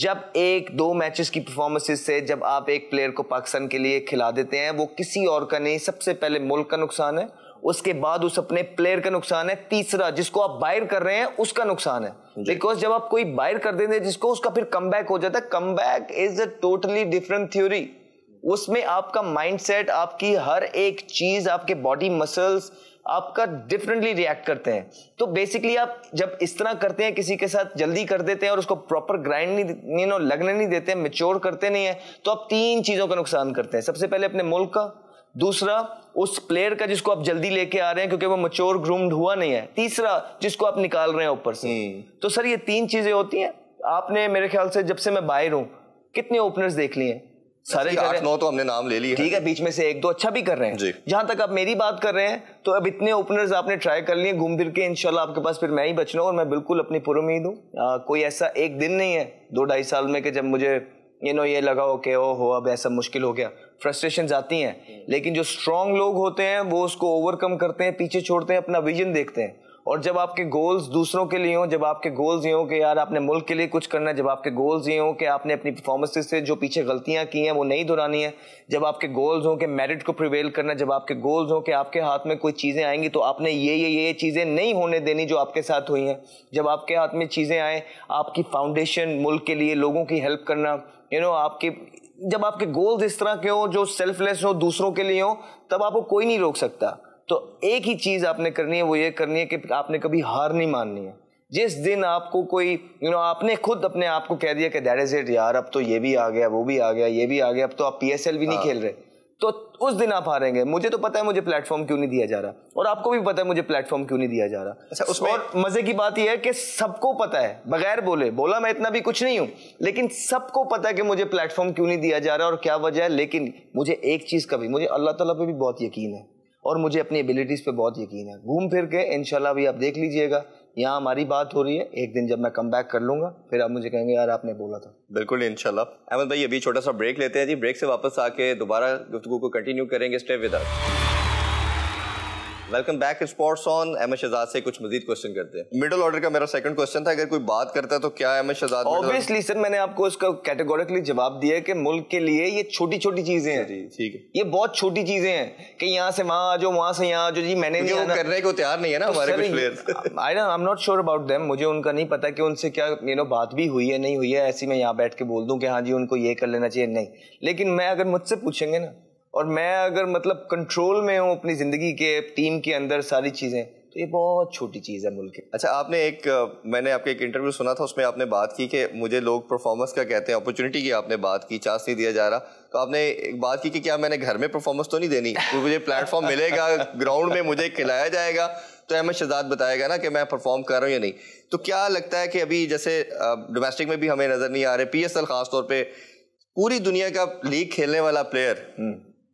जब एक दो मैचेस की परफॉर्मेंसेज से जब आप एक प्लेयर को पाकिस्तान के लिए खिला देते हैं वो किसी और का नहीं सबसे पहले मुल्क का नुकसान है उसके बाद उस अपने प्लेयर का नुकसान है तीसरा जिसको आप बाहर कर रहे हैं उसका नुकसान है बिकॉज जब आप कोई बाहर कर देते हैं जिसको उसका फिर कम हो जाता है come back is a totally different theory उसमें आपका माइंडसेट आपकी हर एक चीज आपके बॉडी मसल्स आपका डिफरेंटली रिएक्ट करते हैं तो बेसिकली आप जब इस तरह करते हैं किसी के साथ जल्दी कर देते हैं और उसको प्रॉपर ग्राइंड नहीं नो लगने नहीं देते मेच्योर करते नहीं है तो आप तीन चीज़ों का नुकसान करते हैं सबसे पहले अपने मुल्क का दूसरा उस प्लेयर का जिसको आप जल्दी लेके आ रहे हैं क्योंकि वो मच्योर ग्रूम्ड हुआ नहीं है तीसरा जिसको आप निकाल रहे हैं ऊपर से हम्म। तो सर ये तीन चीज़ें होती हैं आपने मेरे ख्याल से जब से मैं बाहर हूँ कितने ओपनर्स देख लिए हैं सारे आठ नौ तो हमने नाम ले लिए ठीक है बीच में से एक दो अच्छा भी कर रहे हैं जहां तक आप मेरी बात कर रहे हैं तो अब इतने ओपनर्स आपने ट्राई कर लिए घूम फिर के इनशाला आपके पास फिर मैं ही बचना और मैं बिल्कुल अपनी पुरुमीद हूँ कोई ऐसा एक दिन नहीं है दो ढाई साल में कि जब मुझे यू नो ये लगा हो कि ओ हो अब ऐसा मुश्किल हो गया फ्रस्ट्रेशन आती हैं लेकिन जो स्ट्रांग लोग होते हैं वो उसको ओवरकम करते हैं पीछे छोड़ते हैं अपना विजन देखते हैं और जब आपके गोल्स दूसरों के लिए हों जब आपके गोल्स ये हों कि यार आपने मुल्क के लिए कुछ करना है जब आपके गोल्स ये हों कि आपने अपनी परफॉर्मेंसेज से जो पीछे गलतियां की हैं वो नहीं दोहरानी है जब आपके गोल्स हों कि मेरिट को प्रिवेल करना जब आपके गोल्स हों कि आपके हाथ में कोई चीज़ें आएंगी तो आपने ये ये ये चीज़ें नहीं होने देनी जो आपके साथ हुई हैं जब आपके हाथ में चीज़ें आएँ आपकी फाउंडेशन मुल्क के लिए लोगों की हेल्प करना यू नो आपके जब आपके गोल्स इस तरह के हों जो सेल्फलेस हों दूसरों के लिए हों तब आपको कोई नहीं रोक सकता तो एक ही चीज़ आपने करनी है वो ये करनी है कि आपने कभी हार नहीं माननी है जिस दिन आपको कोई यू you नो know, आपने खुद अपने आप को कह दिया कि दैट इज इट यार अब तो ये भी आ गया वो भी आ गया ये भी आ गया अब तो आप पी भी नहीं हाँ। खेल रहे तो उस दिन आप हारेंगे मुझे तो पता है मुझे प्लेटफॉर्म क्यों नहीं दिया जा रहा और आपको भी पता है मुझे प्लेटफॉर्म क्यों नहीं दिया जा रहा अच्छा उसमें और मजे की बात यह है कि सबको पता है बगैर बोले बोला मैं इतना भी कुछ नहीं हूं लेकिन सबको पता है कि मुझे प्लेटफॉर्म क्यों नहीं दिया जा रहा और क्या वजह है लेकिन मुझे एक चीज का भी मुझे अल्लाह तला पर भी बहुत यकीन है और मुझे अपनी एबिलिटीज़ पे बहुत यकीन है घूम फिर के इनशाला भी आप देख लीजिएगा यहाँ हमारी बात हो रही है एक दिन जब मैं कम बैक कर लूँगा फिर आप मुझे कहेंगे यार आपने बोला था बिल्कुल इनशाला अहमद भाई अभी छोटा सा ब्रेक लेते हैं जी ब्रेक से वापस आके दोबारा गुफ्तु को कंटिन्यू करेंगे stay without welcome back sports on Ahmed Shahzad से कुछ मजीद क्वेश्चन करते हैं मिडिल ऑर्डर का मेरा सेकंड क्वेश्चन था अगर कोई बात करता है तो क्या अहमद शहजाद ऑब्वियसली सर मैंने आपको उसका कैटेगोरिकली जवाब दिया है कि मुल्क के लिए ये छोटी छोटी चीजें हैं ठीक है ये बहुत छोटी चीजें हैं कि यहाँ से वहां आ जाओ वहां से यहाँ आ जाओ जी मैंने नहीं आना करने को तैयार नहीं है ना हमारे कुछ players I I am not sure about them मुझे उनका नहीं पता कि उनसे क्या यू नो बात भी हुई है नहीं हुई है ऐसी मैं यहाँ बैठ के बोल दूँ कि हाँ जी उनको ये कर लेना चाहिए नहीं लेकिन मैं अगर मुझसे पूछेंगे ना और मैं अगर मतलब कंट्रोल में हूँ अपनी ज़िंदगी के टीम के अंदर सारी चीज़ें तो ये बहुत छोटी चीज़ है मुल्क अच्छा आपने एक मैंने आपके एक इंटरव्यू सुना था उसमें आपने बात की कि मुझे लोग परफॉर्मेंस का कहते हैं अपॉर्चुनिटी की आपने बात की चांस नहीं दिया जा रहा तो आपने एक बात की कि क्या मैंने घर में परफॉर्मेंस तो नहीं देनी तो मुझे प्लेटफॉर्म मिलेगा ग्राउंड में मुझे खिलाया जाएगा तो अहमद शहजाद बताएगा ना कि मैं परफॉर्म कर रहा हूँ या नहीं तो क्या लगता है कि अभी जैसे डोमेस्टिक में भी हमें नज़र नहीं आ रहे पी एस एल खासतौर पर पूरी दुनिया का लीग खेलने वाला प्लेयर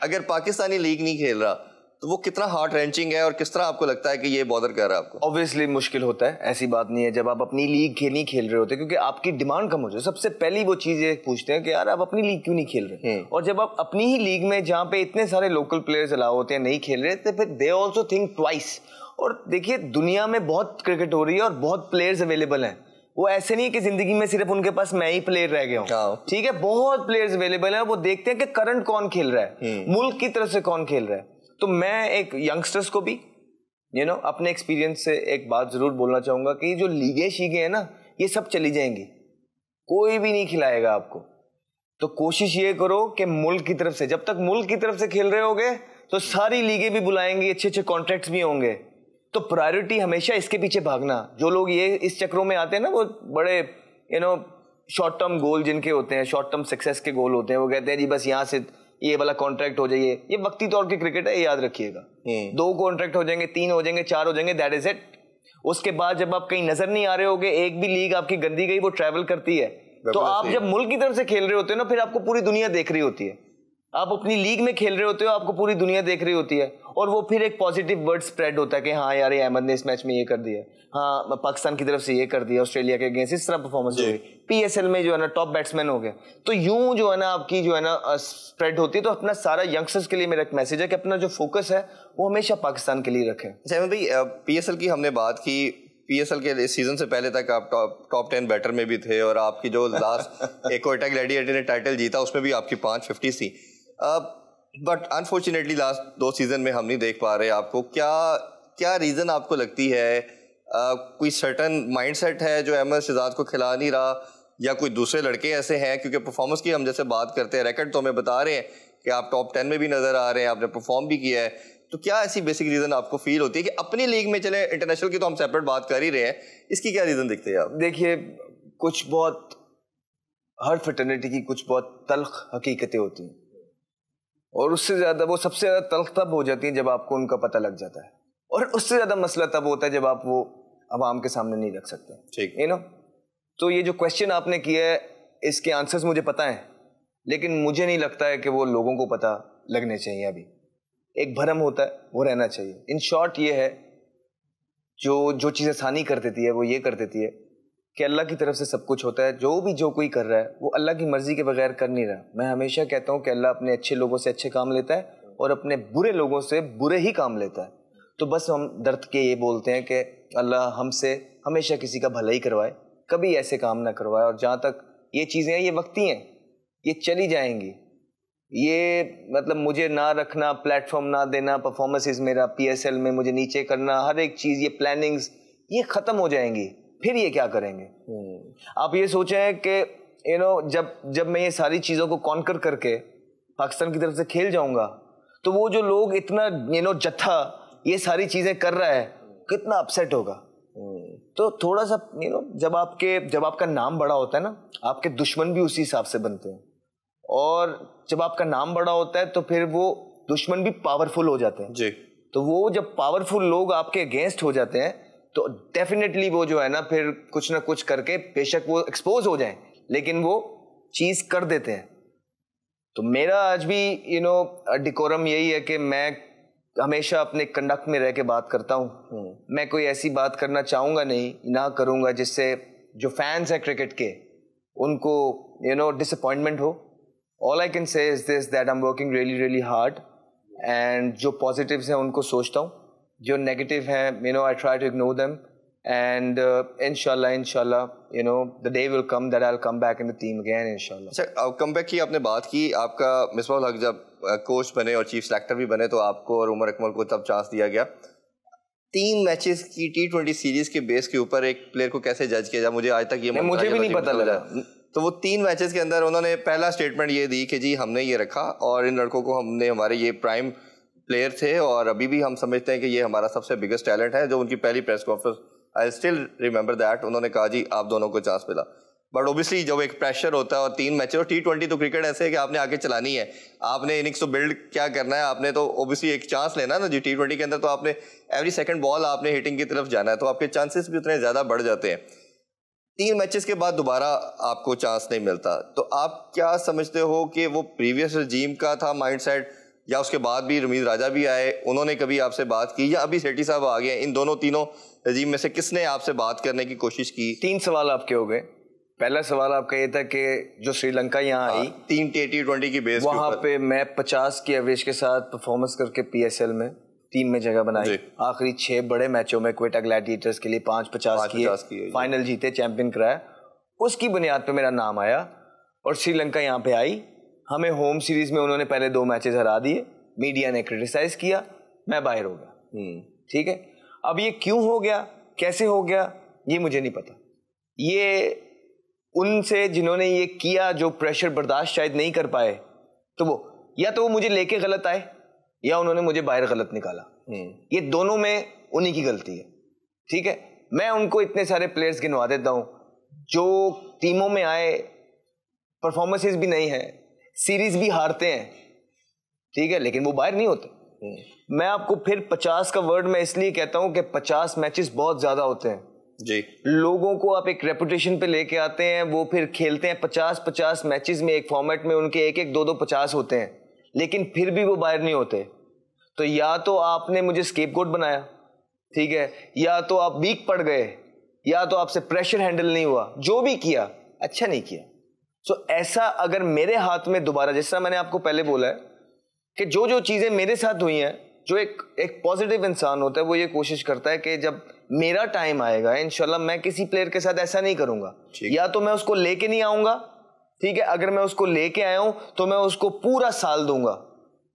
अगर पाकिस्तानी लीग नहीं खेल रहा तो वो कितना हार्ट रेंचिंग है और किस तरह आपको लगता है कि ये बॉर्डर कर रहा है आपको ऑब्वियसली मुश्किल होता है ऐसी बात नहीं है जब आप अपनी लीग के नहीं खेल रहे होते क्योंकि आपकी डिमांड कम हो जाए सबसे पहली वो चीज़ ये पूछते हैं कि यार आप अपनी लीग क्यों नहीं खेल रहे हम्म। और जब आप अपनी ही लीग में जहाँ पे इतने सारे लोकल प्लेयर्स अलाव होते हैं नहीं खेल रहे तो फिर दे ऑल्सो थिंक ट्वाइस और देखिए दुनिया में बहुत क्रिकेट हो रही है और बहुत प्लेयर्स अवेलेबल हैं वो ऐसे नहीं कि जिंदगी में सिर्फ उनके पास मैं ही प्लेयर रह गया हूँ हाँ। ठीक है बहुत प्लेयर्स अवेलेबल है वो देखते हैं कि करंट कौन खेल रहा है हम्म। मुल्क की तरफ से कौन खेल रहा है तो मैं एक यंगस्टर्स को भी यू you नो know, अपने एक्सपीरियंस से एक बात जरूर बोलना चाहूंगा कि जो लीगे शीगे हैं ना ये सब चली जाएंगी कोई भी नहीं खिलाएगा आपको तो कोशिश ये करो कि मुल्क की तरफ से जब तक मुल्क की तरफ से खेल रहे होगे तो सारी लीगे भी बुलाएंगी अच्छे अच्छे कॉन्ट्रैक्ट्स भी होंगे तो प्रायोरिटी हमेशा इसके पीछे भागना जो लोग ये इस चक्रों में आते हैं ना वो बड़े you know short term goal जिनके होते हैं शॉर्ट टर्म सक्सेस के गोल होते हैं वो कहते हैं जी बस यहाँ से ये वाला कॉन्ट्रैक्ट हो जाइए ये वक्ती तौर की क्रिकेट है ये याद रखिएगा हम्म। दो कॉन्ट्रैक्ट हो जाएंगे तीन हो जाएंगे चार हो जाएंगे दैट इज इट उसके बाद जब आप कहीं नजर नहीं आ रहे हो एक भी लीग आपकी गंदी गई वो ट्रैवल करती है तो आप जब मुल्क की तरफ से खेल रहे होते हैं ना फिर आपको पूरी दुनिया देख रही होती है आप अपनी लीग में खेल रहे होते हो आपको पूरी दुनिया देख रही होती है और वो फिर एक पॉजिटिव वर्ड स्प्रेड होता है कि हाँ यार अहमद ने इस मैच में ये कर दिया हाँ पाकिस्तान की तरफ से ये कर दिया ऑस्ट्रेलिया के अगेंस्ट इस तरह परफॉर्मेंस गई पी में जो है ना टॉप बैट्समैन हो गए तो यूं जो है ना आपकी जो है ना स्प्रेड होती है तो अपना सारा यंगस्टर्स के लिए मेरा एक मैसेज है कि अपना जो फोकस है वो हमेशा पाकिस्तान के लिए रखें जैमन भाई पी की हमने बात की एल के सीजन से पहले तक आप टॉप टॉप टेन बैटर में भी थे और आपकी जो लास्ट एक ग्लैडिएटर ने टाइटल जीता उसमें भी आपकी पाँच फिफ्टी थी बट अनफॉर्चुनेटली लास्ट दो सीज़न में हम नहीं देख पा रहे आपको क्या क्या रीज़न आपको लगती है uh, कोई सर्टन माइंडसेट है जो अहमद शहजाद को खिला नहीं रहा या कोई दूसरे लड़के ऐसे हैं क्योंकि परफॉर्मेंस की हम जैसे बात करते हैं रेकर्ड तो हमें बता रहे हैं कि आप टॉप टेन में भी नज़र आ रहे हैं आपने परफॉर्म भी किया है तो क्या ऐसी बेसिक रीज़न आपको फील होती है कि अपनी लीग में चले इंटरनेशनल की तो हम सेपरेट बात कर ही रहे हैं इसकी क्या रीज़न दिखते हैं आप देखिए कुछ बहुत हर फटर्निटी की कुछ बहुत तलख हकीकतें होती हैं और उससे ज़्यादा वो सबसे ज़्यादा तलख तब हो जाती है जब आपको उनका पता लग जाता है और उससे ज़्यादा मसला तब होता है जब आप वो आवाम के सामने नहीं रख सकते ठीक यू नो तो ये जो क्वेश्चन आपने किया है इसके आंसर्स मुझे पता हैं लेकिन मुझे नहीं लगता है कि वो लोगों को पता लगने चाहिए अभी एक भरम होता है वो रहना चाहिए इन शॉर्ट ये है जो जो चीज़ आसानी कर देती है वो ये कर देती है कि अल्लाह की तरफ से सब कुछ होता है जो भी जो कोई कर रहा है वो अल्लाह की मर्ज़ी के बगैर कर नहीं रहा मैं हमेशा कहता हूँ कि अल्लाह अपने अच्छे लोगों से अच्छे काम लेता है और अपने बुरे लोगों से बुरे ही काम लेता है तो बस हम दर्द के ये बोलते हैं कि अल्लाह हमसे हमेशा किसी का भला ही करवाए कभी ऐसे काम ना करवाए और जहाँ तक ये चीज़ें हैं ये वक्ती हैं ये चली जाएंगी ये मतलब मुझे ना रखना प्लेटफॉर्म ना देना परफॉर्मेंसेस मेरा पीएसएल में मुझे नीचे करना हर एक चीज़ ये प्लानिंग्स ये ख़त्म हो जाएंगी फिर ये क्या करेंगे हम्म। आप ये सोचें कि यू नो जब जब मैं ये सारी चीज़ों को कॉन्कर करके पाकिस्तान की तरफ से खेल जाऊंगा तो वो जो लोग इतना यू नो जत्था ये सारी चीज़ें कर रहा है कितना अपसेट होगा हम्म। तो थोड़ा सा यू नो जब आपके जब आपका नाम बड़ा होता है ना आपके दुश्मन भी उसी हिसाब से बनते हैं और जब आपका नाम बड़ा होता है तो फिर वो दुश्मन भी पावरफुल हो जाते हैं जी तो वो जब पावरफुल लोग आपके अगेंस्ट हो जाते हैं तो डेफिनेटली वो जो है ना फिर कुछ ना कुछ करके बेशक वो एक्सपोज हो जाए लेकिन वो चीज़ कर देते हैं तो मेरा आज भी यू नो डिकोरम यही है कि मैं हमेशा अपने कंडक्ट में रह के बात करता हूँ हम्म। मैं कोई ऐसी बात करना चाहूँगा नहीं ना करूँगा जिससे जो फैंस हैं क्रिकेट के उनको यू नो डिसअपॉइंटमेंट हो all I can say is this that I am working really really hard and जो पॉजिटिव्स हैं उनको सोचता हूँ जो नेगेटिव हैं you know I try to ignore them and in inshallah inshallah you know the day will come that i'll come back in the team again inshallah sir uh, come back की आपने बात की आपका misbah हक जब कोच uh, बने और चीफ सेलेक्टर भी बने तो आपको और उमर अकमल को तब चांस दिया गया तीन मैचेस की टी ट्वेंटी सीरीज के बेस के ऊपर एक प्लेयर को कैसे जज किया जाए मुझे आज तक ये मुझे भी नहीं पता लगा तो वो तीन मैचेस के अंदर उन्होंने पहला स्टेटमेंट ये दी कि जी हमने ये रखा और इन लड़कों को हमने हमारे ये प्राइम प्लेयर थे और अभी भी हम समझते हैं कि ये हमारा सबसे बिगेस्ट टैलेंट है जो उनकी पहली press conference I still remember that उन्होंने कहा जी आप दोनों को चांस मिला बट ओबियसली जब एक प्रेशर होता है और तीन मैच और टी ट्वेंटी तो क्रिकेट ऐसे है कि आपने आगे चलानी है आपने इनिंग्स तो बिल्ड क्या करना है आपने तो ओबियसली एक चांस लेना ना जी टी ट्वेंटी के अंदर तो आपने एवरी सेकंड बॉल आपने हिटिंग की तरफ जाना है तो आपके चांसेस भी उतने ज़्यादा बढ़ जाते हैं तीन मैचेस के बाद दोबारा आपको चांस नहीं मिलता तो आप क्या समझते हो कि वो प्रीवियस जीम का था माइंड या उसके बाद भी रमीज राजा भी आए उन्होंने कभी आपसे बात की या अभी सेठी साहब आ गए इन दोनों तीनों रजीम में से किसने आपसे बात करने की कोशिश की तीन सवाल आपके हो गए पहला सवाल आपका ये था कि जो श्रीलंका यहाँ आई हाँ, तीन टी टी ट्वेंटी की बेस वहाँ पे मैं पचास की एवरेज के साथ परफॉर्मेंस करके एल में टीम में जगह बनाई आखिरी छह बड़े मैचों में क्वेटा ग्लैडिएटर्स के लिए पाँच पचास की फाइनल जीते चैंपियन कराया उसकी बुनियाद पर मेरा नाम आया और श्रीलंका यहाँ पे आई हमें होम सीरीज में उन्होंने पहले दो मैचेस हरा दिए मीडिया ने क्रिटिसाइज किया मैं बाहर हो गया हम्म। ठीक है अब ये क्यों हो गया कैसे हो गया ये मुझे नहीं पता ये उनसे जिन्होंने ये किया जो प्रेशर बर्दाश्त शायद नहीं कर पाए तो वो या तो वो मुझे लेके गलत आए या उन्होंने मुझे बाहर गलत निकाला हम्म। ये दोनों में उन्हीं की गलती है ठीक है मैं उनको इतने सारे प्लेयर्स गिनवा देता हूँ जो टीमों में आए परफॉर्मेंसेस भी नहीं है सीरीज भी हारते हैं ठीक है लेकिन वो बाहर नहीं होते मैं आपको फिर पचास का वर्ड मैं इसलिए कहता हूँ कि पचास मैचेस बहुत ज्यादा होते हैं जी लोगों को आप एक रेपुटेशन पे लेके आते हैं वो फिर खेलते हैं पचास पचास मैचेस में एक फॉर्मेट में उनके एक एक दो दो पचास होते हैं लेकिन फिर भी वो बाहर नहीं होते तो या तो आपने मुझे स्केप बनाया ठीक है या तो आप वीक पड़ गए या तो आपसे प्रेशर हैंडल नहीं हुआ जो भी किया अच्छा नहीं किया सो so, ऐसा अगर मेरे हाथ में दोबारा जैसा मैंने आपको पहले बोला है कि जो जो चीज़ें मेरे साथ हुई हैं जो एक एक पॉजिटिव इंसान होता है वो ये कोशिश करता है कि जब मेरा टाइम आएगा इन मैं किसी प्लेयर के साथ ऐसा नहीं करूंगा या तो मैं उसको लेके नहीं आऊंगा ठीक है अगर मैं उसको लेके आया हूं तो मैं उसको पूरा साल दूंगा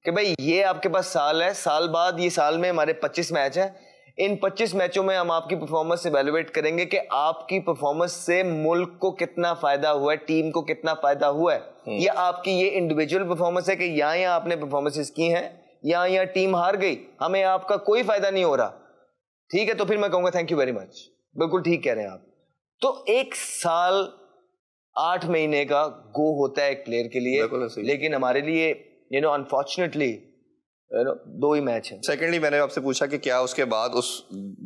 कि भाई ये आपके पास साल है साल बाद ये साल में हमारे 25 मैच है इन 25 मैचों में हम आपकी परफॉर्मेंस एवेलुएट करेंगे कि आपकी परफॉर्मेंस से मुल्क को कितना फायदा हुआ है टीम को कितना फायदा हुआ है हम्म। या आपकी ये इंडिविजुअल परफॉर्मेंस है कि यहाँ यहाँ आपने परफॉर्मेंसेस की हैं यहाँ यहाँ टीम हार गई हमें आपका कोई फायदा नहीं हो रहा ठीक है तो फिर मैं कहूँगा थैंक यू वेरी मच बिल्कुल ठीक कह रहे हैं आप तो एक साल आठ महीने का गो होता है एक प्लेयर के लिए लेकिन हमारे लिए you know unfortunately you know दो ही मैच हैं सेकेंडली मैंने आपसे पूछा कि क्या उसके बाद उस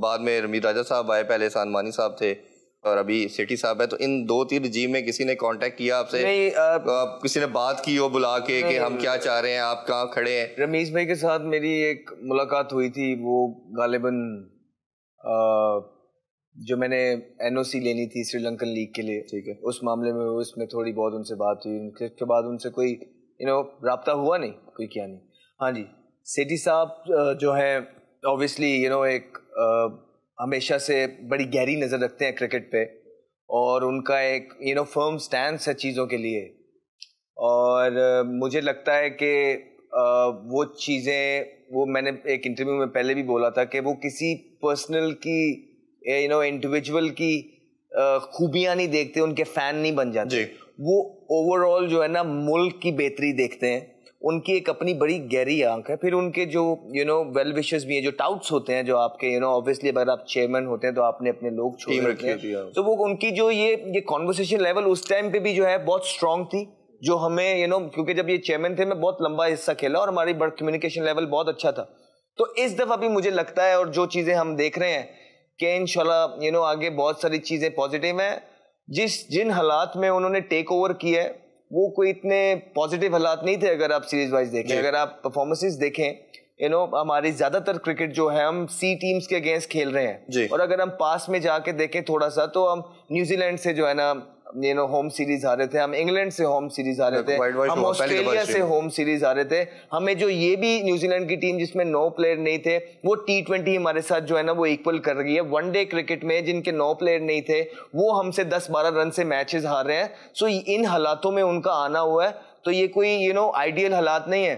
बाद में रमीर राजा साहब आए पहले सानमानी साहब थे और अभी सिटी साहब है तो इन दो तीन जीव में किसी ने कांटेक्ट किया आपसे नहीं आप, तो आप किसी ने बात की हो बुला के कि हम क्या चाह रहे हैं आप कहाँ खड़े हैं रमीश भाई के साथ मेरी एक मुलाकात हुई थी वो गालिबन जो मैंने एनओसी लेनी थी श्रीलंकन लीग के लिए ठीक है उस मामले में उसमें थोड़ी बहुत उनसे बात हुई उसके बाद उनसे कोई यू नो रहा हुआ नहीं कोई क्या नहीं हाँ जी सेठी साहब जो है ऑब्वियसली यू नो एक हमेशा से बड़ी गहरी नज़र रखते हैं क्रिकेट पे और उनका एक यू नो फर्म स्टैंड है चीज़ों के लिए और मुझे लगता है कि वो चीज़ें वो मैंने एक इंटरव्यू में पहले भी बोला था कि वो किसी पर्सनल की यू नो इंडिविजुअल की खूबियाँ नहीं देखते उनके फ़ैन नहीं बन जाते वो ओवरऑल जो है ना मुल्क की बेहतरी देखते हैं उनकी एक अपनी बड़ी गहरी आंख है फिर उनके जो यू नो वेल विशेष भी हैं जो टाउट्स होते हैं जो आपके यू नो ऑब्वियसली अगर आप चेयरमैन होते हैं तो आपने अपने लोग छोड़ रखे हैं तो वो उनकी जो ये ये कॉन्वर्सेशन लेवल उस टाइम पे भी जो है बहुत स्ट्रांग थी जो हमें यू नो क्योंकि जब ये चेयरमैन थे मैं बहुत लंबा हिस्सा खेला और हमारी बड़ कम्युनिकेशन लेवल बहुत अच्छा था तो इस दफ़ा भी मुझे लगता है और जो चीज़ें हम देख रहे हैं कि इन यू नो आगे बहुत सारी चीज़ें पॉजिटिव हैं जिस जिन हालात में उन्होंने टेक ओवर किया है वो कोई इतने पॉजिटिव हालात नहीं थे अगर आप सीरीज वाइज देखें अगर आप परफॉर्मेंसेस देखें यू नो हमारी ज्यादातर क्रिकेट जो है हम सी टीम्स के अगेंस्ट खेल रहे हैं और अगर हम पास में जाके देखें थोड़ा सा तो हम न्यूजीलैंड से जो है ना यू नो होम सीरीज आ रहे थे हम इंग्लैंड से होम सीरीज आ रहे थे हम ऑस्ट्रेलिया से होम सीरीज आ रहे थे हमें जो ये भी न्यूजीलैंड की टीम जिसमें नौ प्लेयर नहीं थे वो टी ट्वेंटी हमारे साथ जो है ना वो इक्वल कर रही है वनडे क्रिकेट में जिनके नौ प्लेयर नहीं थे वो हमसे दस बारह रन से मैचेस हार रहे हैं सो इन हालातों में उनका आना हुआ है तो ये कोई यू नो आइडियल हालात नहीं है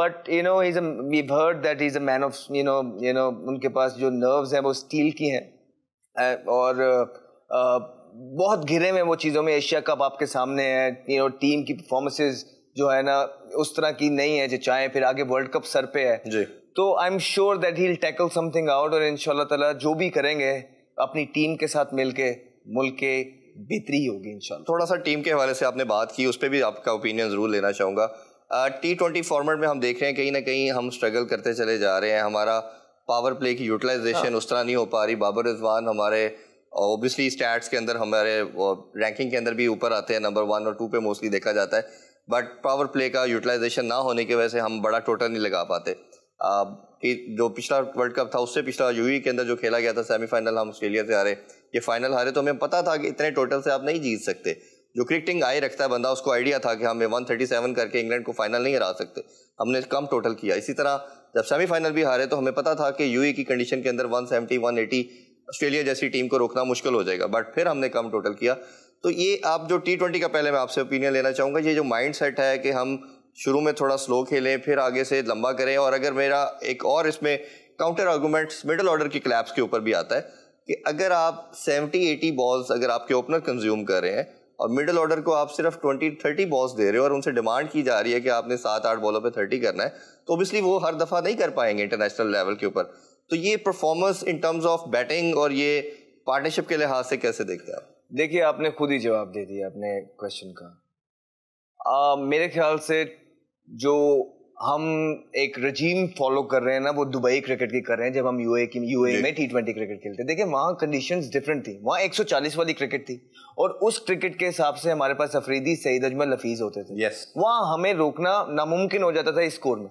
but you know is we heard that is a man of you know you know उनके पास जो नर्व्स हैं वो स्टील की हैं और uh, uh, बहुत घिरे में वो चीज़ों में एशिया कप आपके सामने है यू नो टीम की परफॉर्मेंसेज जो है ना उस तरह की नहीं है जो चाहे फिर आगे वर्ल्ड कप सर पे है जी तो I am sure that he tackle something out और इनशाला तला जो भी करेंगे अपनी टीम के साथ मिलके मुल्क के बेहतरी होगी इंशाल्लाह थोड़ा सा टीम के हवाले से आपने बात की उस पर भी आपका ओपिनियन ज़रूर लेना चाहूँगा टी ट्वेंटी फॉर्मेट में हम देख रहे हैं कहीं ना कहीं हम स्ट्रगल करते चले जा रहे हैं हमारा पावर प्ले की यूटिलाइजेशन हाँ। उस तरह नहीं हो पा रही बाबर रिजवान हमारे ऑब्वियसली स्टैट्स के अंदर हमारे रैंकिंग के अंदर भी ऊपर आते हैं नंबर वन और टू पे मोस्टली देखा जाता है बट पावर प्ले का यूटिलाइजेशन ना होने की वजह से हम बड़ा टोटल नहीं लगा पाते जो पिछला वर्ल्ड कप था उससे पिछला यू e के अंदर जो खेला गया था सेमीफाइनल हम ऑस्ट्रेलिया से हारे ये फाइनल हारे तो हमें पता था कि इतने टोटल से आप नहीं जीत सकते जो क्रिकेटिंग आई रखता है बंदा उसको आइडिया था कि हमें सेवन करके इंग्लैंड को फाइनल नहीं हरा सकते हमने कम टोटल किया इसी तरह जब सेमीफाइनल भी हारे तो हमें पता था कि यू e की कंडीशन के अंदर वन एटी ऑस्ट्रेलिया जैसी टीम को रोकना मुश्किल हो जाएगा बट फिर हमने कम टोटल किया तो ये आप जो टी ट्वेंटी का पहले मैं आपसे ओपिनियन लेना चाहूँगा ये जो माइंड सेट है कि हम शुरू में थोड़ा स्लो खेलें फिर आगे से लंबा करें और अगर मेरा एक और इसमें काउंटर आर्गूमेंट्स मिडल ऑर्डर की क्लैप्स के ऊपर भी आता है कि अगर आप 70 80 बॉल्स अगर आपके ओपनर कंज्यूम कर रहे हैं और मिडल ऑर्डर को आप सिर्फ 20 30 बॉल्स दे रहे हो और उनसे डिमांड की जा रही है कि आपने सात आठ बॉलों पर थर्टी करना है तो ओबियसली वो हर दफ़ा नहीं कर पाएंगे इंटरनेशनल लेवल के ऊपर तो ये performance in terms of batting और ये पार्टनरशिप के लिहाज से कैसे देखते हैं आप देखिए आपने खुद ही जवाब दे दिया अपने क्वेश्चन का आ, मेरे ख्याल से जो हम एक रजीम फॉलो कर रहे हैं ना वो दुबई क्रिकेट की कर रहे हैं जब हम यूए की यूए में टी ट्वेंटी क्रिकेट खेलते देखिए वहाँ कंडीशंस डिफरेंट थी वहाँ 140 वाली क्रिकेट थी और उस क्रिकेट के हिसाब से हमारे पास अफरीदी सईद अजमल लफीज होते थे yes. वहाँ हमें रोकना नामुमकिन हो जाता था इस स्कोर में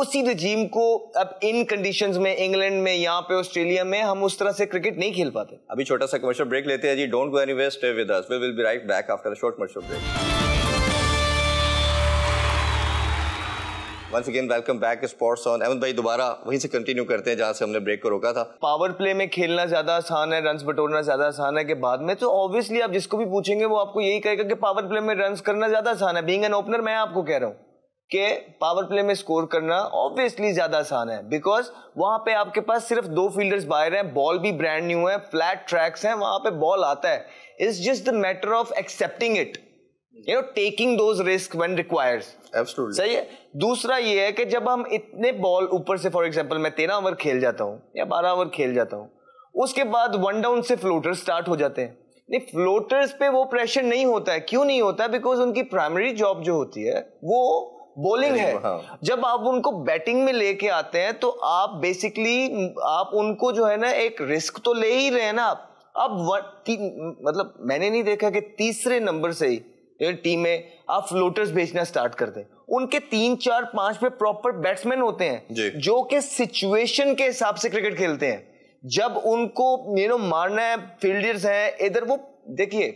उसी रजीम को अब इन कंडीशन में इंग्लैंड में यहाँ पे ऑस्ट्रेलिया में हम उस तरह से क्रिकेट नहीं खेल पाते अभी छोटा सा कमर्शियल ब्रेक लेते हैं जी डोंट गो एनी वेस्ट with us we will be right back after a short commercial break once again welcome back sports on. भाई दोबारा वहीं से कंटिन्यू करते हैं जहाँ से हमने ब्रेक को रोका था पावर प्ले में खेलना ज़्यादा आसान है रन बटोरना ज़्यादा आसान है के बाद में तो ऑब्वियसली आप जिसको भी पूछेंगे वो आपको यही कहेगा कि पावर प्ले में रन करना ज़्यादा आसान है बींग एन ओपनर मैं आपको कह रहा हूँ कि पावर प्ले में स्कोर करना ऑब्वियसली ज़्यादा आसान है बिकॉज वहां पे आपके पास सिर्फ दो फील्डर्स बाहर हैं बॉल भी ब्रांड न्यू है फ्लैट ट्रैक्स हैं वहां पे बॉल आता है it's just the matter of accepting it you know taking those risk when requires सही है दूसरा ये है कि जब हम इतने बॉल ऊपर से फॉर एग्जाम्पल मैं तेरह ओवर खेल जाता हूँ या बारह ओवर खेल जाता हूँ उसके बाद वन डाउन से फ्लोटर स्टार्ट हो जाते हैं नहीं फ्लोटर्स पे वो प्रेशर नहीं होता है क्यों नहीं होता बिकॉज उनकी प्राइमरी जॉब जो होती है वो बॉलिंग है हाँ। जब आप उनको बैटिंग में लेके आते हैं तो आप बेसिकली आप उनको जो है ना एक रिस्क तो ले ही रहे हैं ना आप अब मतलब मैंने नहीं देखा कि तीसरे नंबर से ही टीम में आप फ्लोटर्स भेजना स्टार्ट कर दें उनके तीन चार पांच पे प्रॉपर बैट्समैन होते हैं जो कि सिचुएशन के हिसाब से क्रिकेट खेलते हैं जब उनको यू नो मारना है फील्डर्स हैं इधर वो देखिए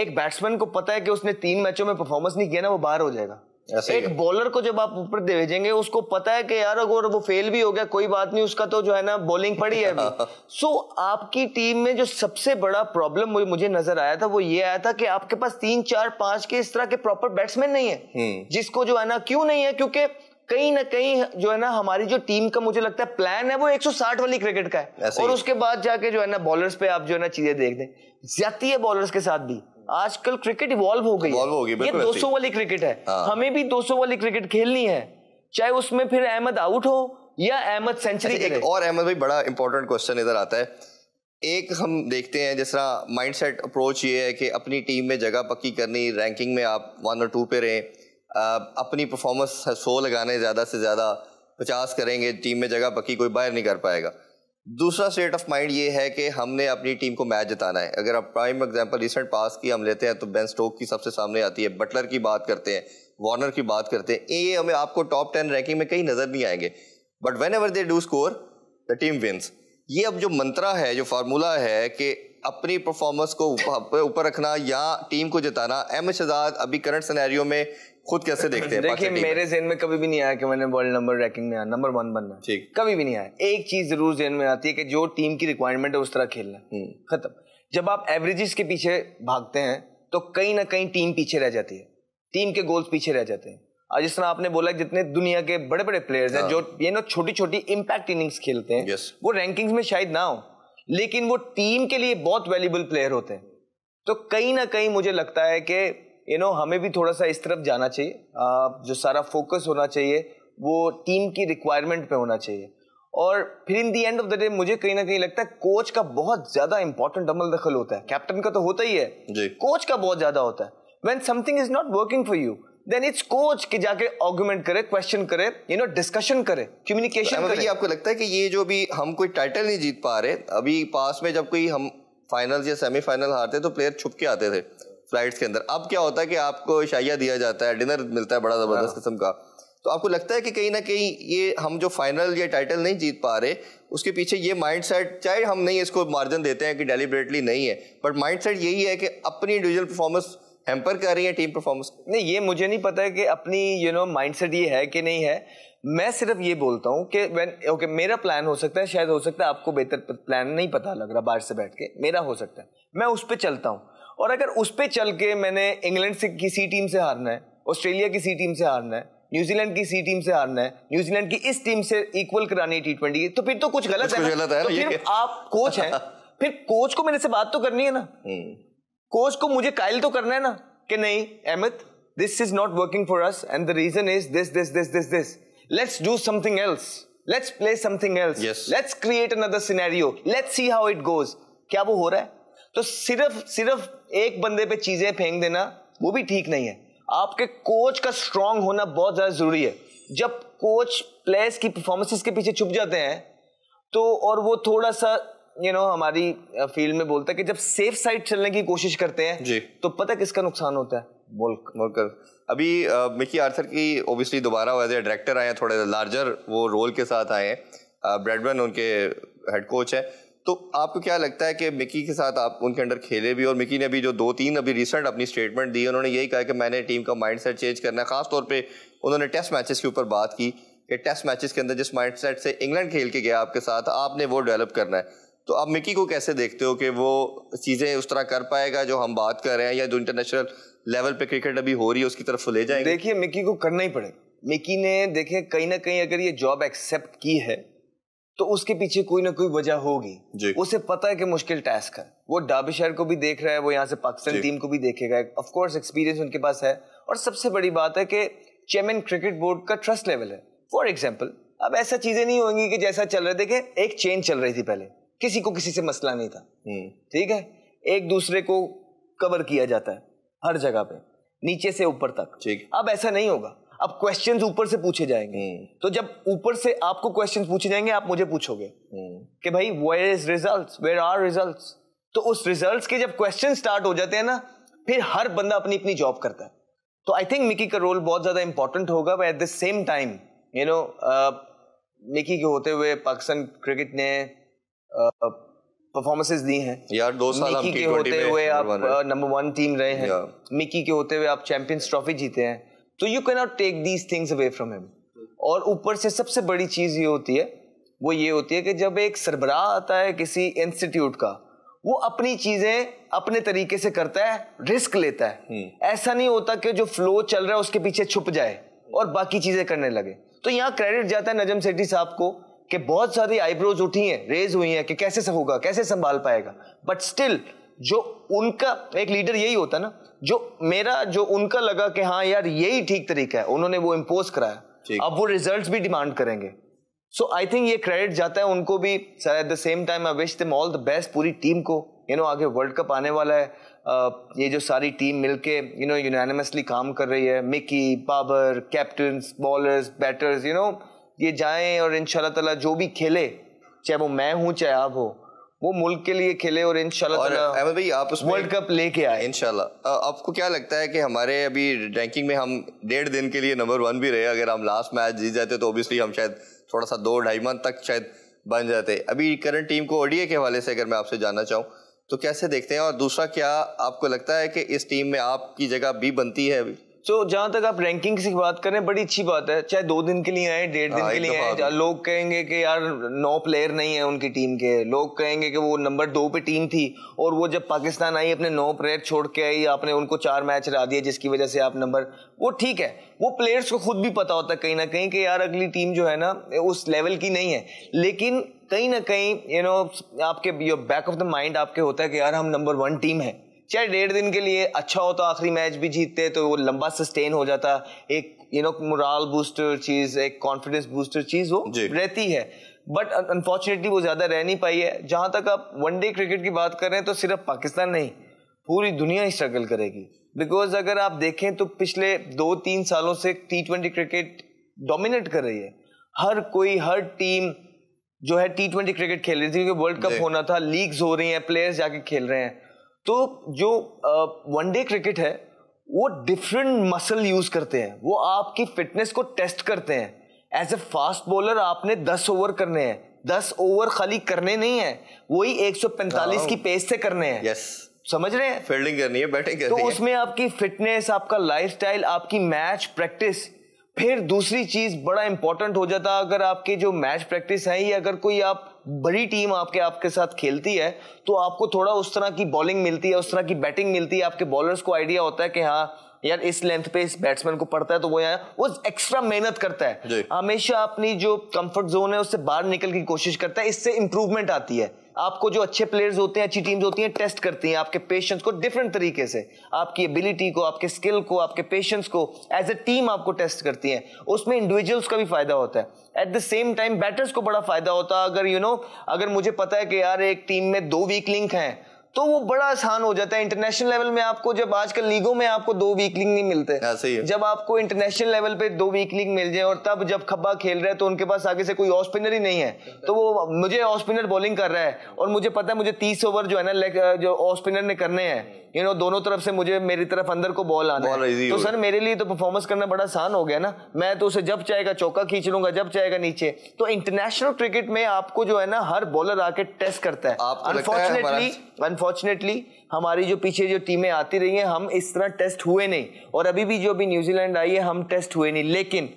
एक बैट्समैन को पता है कि उसने तीन मैचों में परफॉर्मेंस नहीं किया ना वो बाहर हो जाएगा एक बॉलर को जब आप ऊपर दे भेजेंगे उसको पता है कि यार अगर वो फेल भी हो गया कोई बात नहीं उसका तो जो है ना बॉलिंग पड़ी है अभी सो so, आपकी टीम में जो सबसे बड़ा प्रॉब्लम मुझे नजर आया था वो ये आया था कि आपके पास तीन चार पांच के इस तरह के प्रॉपर बैट्समैन नहीं है हम्म। जिसको जो है ना क्यों नहीं है क्योंकि कहीं ना कहीं जो है ना हमारी जो टीम का मुझे लगता है प्लान है वो 160 वाली क्रिकेट का है और उसके बाद जाके जो है ना बॉलर्स पे आप जो है ना चीजें देख दें ज्यादा है बॉलर्स के साथ भी आजकल क्रिकेट इवॉल्व हो गई हो गई ये 200 वाली क्रिकेट है हाँ। हमें भी 200 वाली क्रिकेट खेलनी है चाहे उसमें फिर अहमद आउट हो या अहमद सेंचुरी अच्छा, एक और अहमद भाई बड़ा इंपॉर्टेंट क्वेश्चन इधर आता है एक हम देखते हैं जिस तरह माइंडसेट अप्रोच ये है कि अपनी टीम में जगह पक्की करनी रैंकिंग में आप वन और टू पे रहें अपनी परफॉर्मेंस सो लगाने ज़्यादा से ज़्यादा पचास करेंगे टीम में जगह पक्की कोई बाहर नहीं कर पाएगा दूसरा स्टेट ऑफ माइंड ये है कि हमने अपनी टीम को मैच जिताना है अगर आप प्राइम एग्जांपल रिसेंट पास की हम लेते हैं तो बेन स्टोक की सबसे सामने आती है बटलर की बात करते हैं वार्नर की बात करते हैं ये हमें आपको टॉप टेन रैंकिंग में कहीं नजर नहीं आएंगे but whenever they do score the team wins ये अब जो मंत्रा है जो फार्मूला है कि अपनी परफॉर्मेंस को ऊपर रखना या टीम को जिताना एम शहजाद अभी करंट सिनेरियो में खुद कैसे देखते हैं देखिए मेरे जेन में कभी भी नहीं आया कि मैंने वर्ल्ड नंबर रैंकिंग में आया नंबर वन बनना ठीक कभी भी नहीं आया एक चीज जरूर जेन में आती है कि जो टीम की रिक्वायरमेंट है उस तरह खेलना हम्म। खत्म जब आप एवरेजेस के पीछे भागते हैं तो कहीं ना कहीं टीम पीछे रह जाती है टीम के गोल्स पीछे रह जाते हैं और जिस तरह आपने बोला जितने दुनिया के बड़े बड़े प्लेयर्स हैं हाँ। जो ये नो छोटी छोटी इम्पैक्ट इनिंग्स खेलते हैं वो रैंकिंग्स में शायद ना हो लेकिन वो टीम के लिए बहुत वैल्यूबल प्लेयर होते हैं तो कहीं ना कहीं मुझे लगता है कि यू नो हमें भी थोड़ा सा इस तरफ जाना चाहिए जो सारा फोकस होना चाहिए वो टीम की रिक्वायरमेंट पे होना चाहिए और फिर in the end of the day मुझे कहीं ना कहीं लगता है कोच का बहुत ज्यादा इंपॉर्टेंट अमल दखल होता है कैप्टन का तो होता ही है कोच का बहुत ज्यादा होता है when something is not working for you then it's coach कि जाके ऑर्गुमेंट करे क्वेश्चन करे यू नो डिस्कशन करे कम्युनिकेशन करे आपको लगता है कि ये जो भी हम कोई टाइटल नहीं जीत पा रहे अभी पास में जब कोई हम फाइनल या सेमीफाइनल हारते तो प्लेयर छुप के आते थे फ्लाइट्स के अंदर अब क्या होता है कि आपको शाइया दिया जाता है डिनर मिलता है बड़ा ज़बरदस्त हाँ। किस्म का तो आपको लगता है कि कहीं ना कहीं ये हम जो फाइनल या टाइटल नहीं जीत पा रहे उसके पीछे ये माइंडसेट चाहे हम नहीं इसको मार्जिन देते हैं कि डेलीबरेटली नहीं है बट माइंडसेट यही है कि अपनी इंडिविजुअल परफॉर्मेंस हेम्पर कर रही है टीम परफॉर्मेंस नहीं ये मुझे नहीं पता है कि अपनी यू नो सेट ये है कि नहीं है मैं सिर्फ ये बोलता हूँ कि वैन ओके okay, मेरा प्लान हो सकता है शायद हो सकता है आपको बेहतर प्लान नहीं पता लग रहा बाहर से बैठ के मेरा हो सकता है मैं उस पर चलता हूँ और अगर उस पर चल के मैंने इंग्लैंड से किसी टीम से हारना है ऑस्ट्रेलिया की सी टीम से हारना है न्यूजीलैंड की सी टीम से हारना है न्यूजीलैंड की इस टीम से इक्वल करानी है टी ट्वेंटी तो फिर तो कुछ गलत कुछ है, गलत है तो फिर आप कोच हैं फिर कोच को मेरे से बात तो करनी है ना हम्म। कोच को मुझे कायल तो करना है ना कि नहीं Ahmed this is not working for us and the reason is this this this this this let's do something else let's play something else let's create another scenario let's see how it goes क्या वो हो रहा है तो सिर्फ सिर्फ एक बंदे पे चीजें फेंक देना वो भी ठीक नहीं है आपके कोच का स्ट्रांग होना बहुत ज्यादा जरूरी है जब कोच प्लेयर्स की परफॉर्मेंसेस के पीछे छुप जाते हैं तो और वो थोड़ा सा यू नो हमारी फील्ड में बोलता है कि जब सेफ साइड चलने की कोशिश करते हैं जी तो पता किसका नुकसान होता है मुल्क अभी मिकी आर्थर की ओबियसली दोबारा एज ए डायरेक्टर आए हैं थोड़े लार्जर वो रोल के साथ आए हैं ब्रेडमैन उनके हेड कोच है तो आपको क्या लगता है कि मिकी के साथ आप उनके अंडर खेले भी और मिकी ने अभी जो दो तीन अभी रिसेंट अपनी स्टेटमेंट दी उन्होंने यही कहा कि मैंने टीम का माइंडसेट चेंज करना है खासतौर पे उन्होंने टेस्ट मैचेस के ऊपर बात की कि टेस्ट मैचेस के अंदर जिस माइंडसेट से इंग्लैंड खेल के गया आपके साथ आपने वो डेवलप करना है तो आप मिकी को कैसे देखते हो कि वो चीज़ें उस तरह कर पाएगा जो हम बात कर रहे हैं या जो इंटरनेशनल लेवल पे क्रिकेट अभी हो रही है उसकी तरफ ले जाएंगे देखिए मिकी को करना ही पड़ेगा मिकी ने देखे कहीं ना कहीं अगर ये जॉब एक्सेप्ट की है तो उसके पीछे कोई ना कोई वजह होगी उसे पता है कि मुश्किल टास्क है वो शहर को भी देख रहा है वो यहाँ से पाकिस्तान टीम को भी देखेगा ऑफ कोर्स एक्सपीरियंस उनके पास है और सबसे बड़ी बात है कि चेयरमैन क्रिकेट बोर्ड का ट्रस्ट लेवल है फॉर एग्जाम्पल अब ऐसा चीजें नहीं होंगी कि जैसा चल रहा है देखे एक चेंज चल रही थी पहले किसी को किसी से मसला नहीं था हम्म। ठीक है एक दूसरे को कवर किया जाता है हर जगह पे नीचे से ऊपर तक ठीक अब ऐसा नहीं होगा अब क्वेश्चन ऊपर से पूछे जाएंगे हम्म। तो जब ऊपर से आपको क्वेश्चन पूछे जाएंगे आप मुझे पूछोगे हम्म। कि भाई where is result where are result तो उस रिजल्ट के जब क्वेश्चन स्टार्ट हो जाते हैं ना फिर हर बंदा अपनी अपनी जॉब करता है तो आई थिंक मिकी का रोल बहुत ज्यादा इंपॉर्टेंट होगा at the same time you know Mickey के होते हुए पाकिस्तान क्रिकेट ने परफॉर्मेंसेस दी हैं यार दो साल आप के होते हुए आप नंबर वन टीम रहे हैं मिकी के होते हुए आप चैंपियंस ट्रॉफी जीते हैं तो you can not take these things away from him और ऊपर से सबसे बड़ी चीज़ ये होती है वो ये होती है कि जब एक सरबराह आता है किसी इंस्टीट्यूट का वो अपनी चीजें अपने तरीके से करता है रिस्क लेता है hmm. ऐसा नहीं होता कि जो फ्लो चल रहा है उसके पीछे छुप जाए और बाकी चीजें करने लगे तो यहाँ क्रेडिट जाता है नजम सेठी साहब को कि बहुत सारी आईब्रोज उठी हैं रेज हुई हैं कि कैसे सब होगा कैसे संभाल पाएगा बट स्टिल जो उनका एक लीडर यही होता ना जो मेरा जो उनका लगा कि हाँ यार यही ठीक तरीका है उन्होंने वो इम्पोज कराया अब वो रिजल्ट भी डिमांड करेंगे सो आई थिंक ये क्रेडिट जाता है उनको भी sir at the same time I wish them all the best पूरी टीम को यू you नो know, आगे वर्ल्ड कप आने वाला है ये जो सारी टीम मिलके यू नो यूनानिमसली काम कर रही है Mickey power captain bowlers batters you know ये जाएं और इन ताला जो भी खेले चाहे वो मैं हूँ चाहे आप हो वो मुल्क के लिए खेले और इन भाई आप उस वर्ल्ड कप लेके आए इनशाला आपको क्या लगता है कि हमारे अभी रैंकिंग में हम डेढ़ दिन के लिए नंबर वन भी रहे अगर हम लास्ट मैच जीत जाते तो ओबियसली हम शायद थोड़ा सा दो ढाई मंथ तक शायद बन जाते अभी करंट टीम को ओडीए के हवाले से अगर मैं आपसे जानना चाहूँ तो कैसे देखते हैं और दूसरा क्या आपको लगता है कि इस टीम में आपकी जगह भी बनती है अभी सो जहाँ तक आप रैंकिंग की बात करें बड़ी अच्छी बात है चाहे दो दिन के लिए आए डेढ़ दिन हाँ, के लिए आए लोग कहेंगे कि यार नौ प्लेयर नहीं है उनकी टीम के लोग कहेंगे कि वो नंबर दो पे टीम थी और वो जब पाकिस्तान आई अपने नौ प्लेयर छोड़ के आई आपने उनको चार मैच हरा दिया जिसकी वजह से आप नंबर वो ठीक है वो प्लेयर्स को खुद भी पता होता है कहीं ना कहीं कि यार अगली टीम जो है ना उस लेवल की नहीं है लेकिन कहीं ना कहीं यू नो आपके बैक ऑफ द माइंड आपके होता है कि यार हम नंबर वन टीम है चाहे डेढ़ दिन के लिए अच्छा होता तो आखिरी मैच भी जीतते तो वो लंबा सस्टेन हो जाता एक यू नो मोरल बूस्टर चीज़ एक कॉन्फिडेंस बूस्टर चीज़ वो रहती है बट अनफॉर्चुनेटली वो ज़्यादा रह नहीं पाई है जहाँ तक आप वनडे क्रिकेट की बात करें तो सिर्फ पाकिस्तान नहीं पूरी दुनिया ही स्ट्रगल करेगी बिकॉज अगर आप देखें तो पिछले दो तीन सालों से टी ट्वेंटी क्रिकेट डोमिनेट कर रही है हर कोई हर टीम जो है टी ट्वेंटी क्रिकेट खेल रही थी क्योंकि वर्ल्ड कप होना था लीग्स हो रही हैं प्लेयर्स जाके खेल रहे हैं तो जो वनडे क्रिकेट है वो डिफरेंट मसल यूज करते हैं वो आपकी फिटनेस को टेस्ट करते हैं एज ए फास्ट बॉलर आपने दस ओवर करने हैं दस ओवर खाली करने नहीं है वही 145 की पेस से करने हैं यस समझ रहे हैं फील्डिंग करनी है बैटिंग करनी तो है उसमें आपकी फिटनेस आपका लाइफस्टाइल आपकी मैच प्रैक्टिस फिर दूसरी चीज बड़ा इंपॉर्टेंट हो जाता अगर आपके जो मैच प्रैक्टिस है या अगर कोई आप बड़ी टीम आपके आपके साथ खेलती है तो आपको थोड़ा उस तरह की बॉलिंग मिलती है उस तरह की बैटिंग मिलती है आपके बॉलर्स को आइडिया होता है कि हाँ यार इस लेंथ पे इस बैट्समैन को पड़ता है तो वो यार वो एक्स्ट्रा मेहनत करता है हमेशा अपनी जो कंफर्ट जोन है उससे बाहर निकल की कोशिश करता है इससे इंप्रूवमेंट आती है आपको जो अच्छे प्लेयर्स होते हैं अच्छी टीम्स होती हैं टेस्ट करती हैं आपके पेशेंस को डिफरेंट तरीके से आपकी एबिलिटी को आपके स्किल को आपके पेशेंस को एज ए टीम आपको टेस्ट करती हैं उसमें इंडिविजुअल्स का भी फायदा होता है at the same time batters को बड़ा फायदा होता है अगर यू you नो know, अगर मुझे पता है कि यार एक टीम में दो वीक लिंक हैं तो वो बड़ा आसान हो जाता है इंटरनेशनल लेवल में आपको जब आजकल लीगों में आपको दो वीकलिंग नहीं मिलते ऐसे हाँ, ही है। जब आपको इंटरनेशनल लेवल पे दो वीकलिंग मिल जाए और तब जब खब्बा खेल रहा है तो उनके पास आगे से कोई ऑफ स्पिनर ही नहीं है तो वो मुझे ऑफ स्पिनर बॉलिंग कर रहा है और मुझे पता है मुझे तीस ओवर जो है ना जो ऑफ स्पिनर ने करने हैं यू नो दोनों तरफ से मुझे मेरी तरफ अंदर को बॉल आना बॉल है तो सर मेरे लिए तो परफॉर्मेंस करना बड़ा आसान हो गया ना मैं तो उसे जब चाहेगा चौका खींच लूंगा जब चाहेगा नीचे तो इंटरनेशनल क्रिकेट में आपको जो है ना हर बॉलर आके टेस्ट करता है अनफॉर्चुनेटली अनफॉर्चुनेटली हमारी जो पीछे जो टीमें आती रही हैं हम इस तरह टेस्ट हुए नहीं और अभी भी जो अभी न्यूजीलैंड आई है हम टेस्ट हुए नहीं लेकिन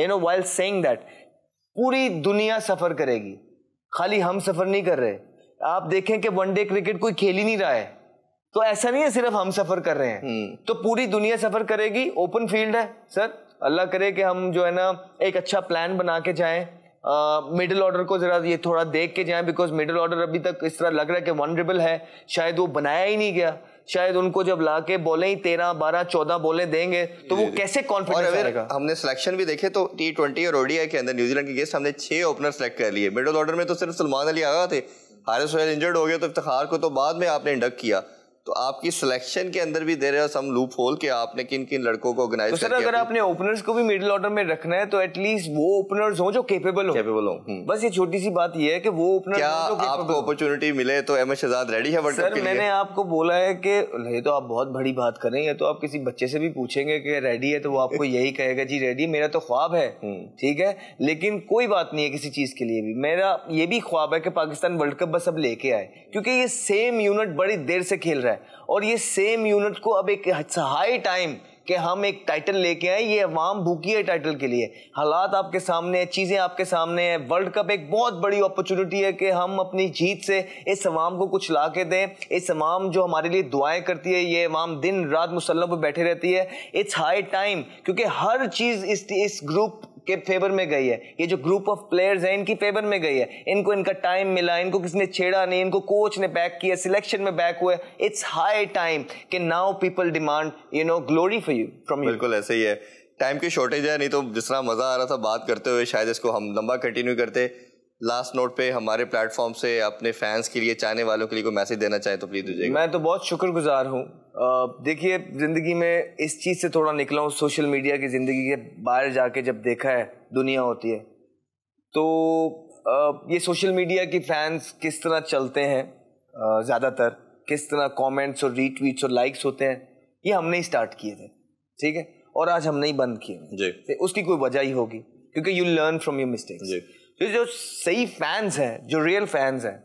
you know while saying that पूरी दुनिया सफर करेगी खाली हम सफर नहीं कर रहे आप देखें कि वनडे क्रिकेट कोई खेल ही नहीं रहा है तो ऐसा नहीं है सिर्फ हम सफर कर रहे हैं हम्म। तो पूरी दुनिया सफर करेगी ओपन फील्ड है सर अल्लाह करे कि हम जो है ना एक अच्छा प्लान बना के जाए मिडिल uh, ऑर्डर को ज़रा ये थोड़ा देख के जाए बिकॉज मिडिल ऑर्डर अभी तक इस तरह लग रहा है कि वनरेबल है शायद वो बनाया ही नहीं गया शायद उनको जब ला के बोले ही तेरह बारह चौदह बोले देंगे तो वो कैसे कॉन्फिडेंस हमने सिलेक्शन भी देखे तो टी ट्वेंटी और ओडीआई के अंदर न्यूजीलैंड के गेस्ट हमने छह ओपनर सेलेक्ट कर लिए मिडिल ऑर्डर में तो सिर्फ सलमान अली आगा थे हारिस इंजर्ड हो गए तो इफ्तार को तो बाद में आपने इंडक्ट किया तो आपकी सिलेक्शन के अंदर भी दे रहे हो सम लूप होल के आपने किन किन लड़कों को ऑर्गेनाइज तो सर अगर आपने ओपनर्स को भी मिडिल ऑर्डर में रखना है तो एटलीस्ट वो ओपनर्स हो जो केपेबल हो केपेबल हो बस ये छोटी सी बात ये है कि वो ओपनर क्या आपको अपॉर्चुनिटी मिले तो एम एस शहजाद रेडी है सर मैंने आपको बोला है कि ये तो आप बहुत बड़ी बात करें या तो आप किसी बच्चे से भी पूछेंगे कि रेडी है तो वो आपको यही कहेगा जी रेडी मेरा तो ख्वाब है हम्म। ठीक है लेकिन कोई बात नहीं है किसी चीज के लिए भी मेरा ये भी ख्वाब है कि पाकिस्तान वर्ल्ड कप बस अब लेके आए क्योंकि ये सेम यूनिट बड़ी देर से खेल रहा है रहा है और ये सेम यूनिट को अब एक हाई टाइम कि हम एक टाइटल लेके आए ये अवाम भूखी है टाइटल के लिए हालात आपके सामने है चीज़ें आपके सामने है वर्ल्ड कप एक बहुत बड़ी अपॉर्चुनिटी है कि हम अपनी जीत से इस अवाम को कुछ ला के दें इस अवाम जो हमारे लिए दुआएं करती है ये अवाम दिन रात मुसल्लम पर बैठे रहती है इट्स हाई टाइम क्योंकि हर चीज़ इस इस ग्रुप के फेवर में गई है ये जो ग्रुप ऑफ प्लेयर्स हैं इनकी फेवर में गई है इनको इनका टाइम मिला इनको किसी ने छेड़ा नहीं इनको कोच ने बैक किया सिलेक्शन में बैक हुआ इट्स हाई टाइम कि now people demand you know glory for you from बिल्कुल ऐसे ही है टाइम की शॉर्टेज है नहीं तो जिस तरह मज़ा आ रहा था बात करते हुए शायद इसको हम लंबा कंटिन्यू करते लास्ट नोट पे हमारे प्लेटफॉर्म से अपने फैंस के लिए चाहने वालों के लिए कोई मैसेज देना चाहे तो प्लीज दीजिए मैं तो बहुत शुक्रगुजार हूँ देखिए ज़िंदगी में इस चीज़ से थोड़ा निकला हूँ सोशल मीडिया की ज़िंदगी के बाहर जाके जब देखा है दुनिया होती है तो आ, ये सोशल मीडिया की फैंस किस तरह चलते हैं ज़्यादातर किस तरह कमेंट्स और रीट्वीट्स और लाइक्स होते हैं ये हमने ही स्टार्ट किए थे ठीक है और आज हमने ही बंद किए जी तो उसकी कोई वजह ही होगी क्योंकि you learn from your mistakes जो जो सही फैंस हैं जो रियल फैंस हैं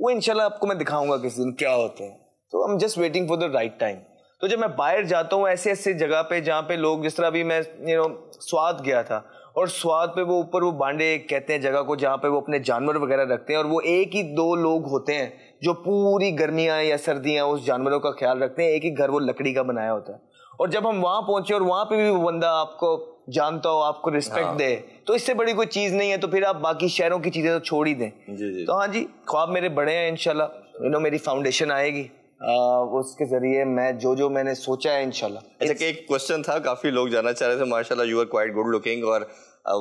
वो इनशाला आपको मैं दिखाऊंगा किस दिन क्या होते हैं तो I am just waiting for the right time तो जब मैं बाहर जाता हूँ ऐसे ऐसे जगह पे जहाँ पे लोग जिस तरह अभी मैं यू नो स्वाद गया था और स्वाद पे वो ऊपर वो बांडे कहते हैं जगह को जहाँ पे वो अपने जानवर वगैरह रखते हैं और वो एक ही दो लोग होते हैं जो पूरी गर्मियाँ या सर्दियाँ उस जानवरों का ख्याल रखते हैं एक ही घर वो लकड़ी का बनाया होता है और जब हम वहाँ पहुँचे और वहाँ पे भी वो बंदा आपको जानता हो आपको रिस्पेक्ट हाँ। दे तो इससे बड़ी कोई चीज़ नहीं है तो फिर आप बाकी शहरों की चीज़ें तो छोड़ ही दें जी जी। तो हाँ जी ख्वाब मेरे बड़े हैं इन यू नो मेरी फाउंडेशन आएगी उसके जरिए मैं जो जो मैंने सोचा है इनशाला अच्छा, एक क्वेश्चन था काफ़ी लोग जाना चाह रहे थे माशाल्लाह you are quite good looking और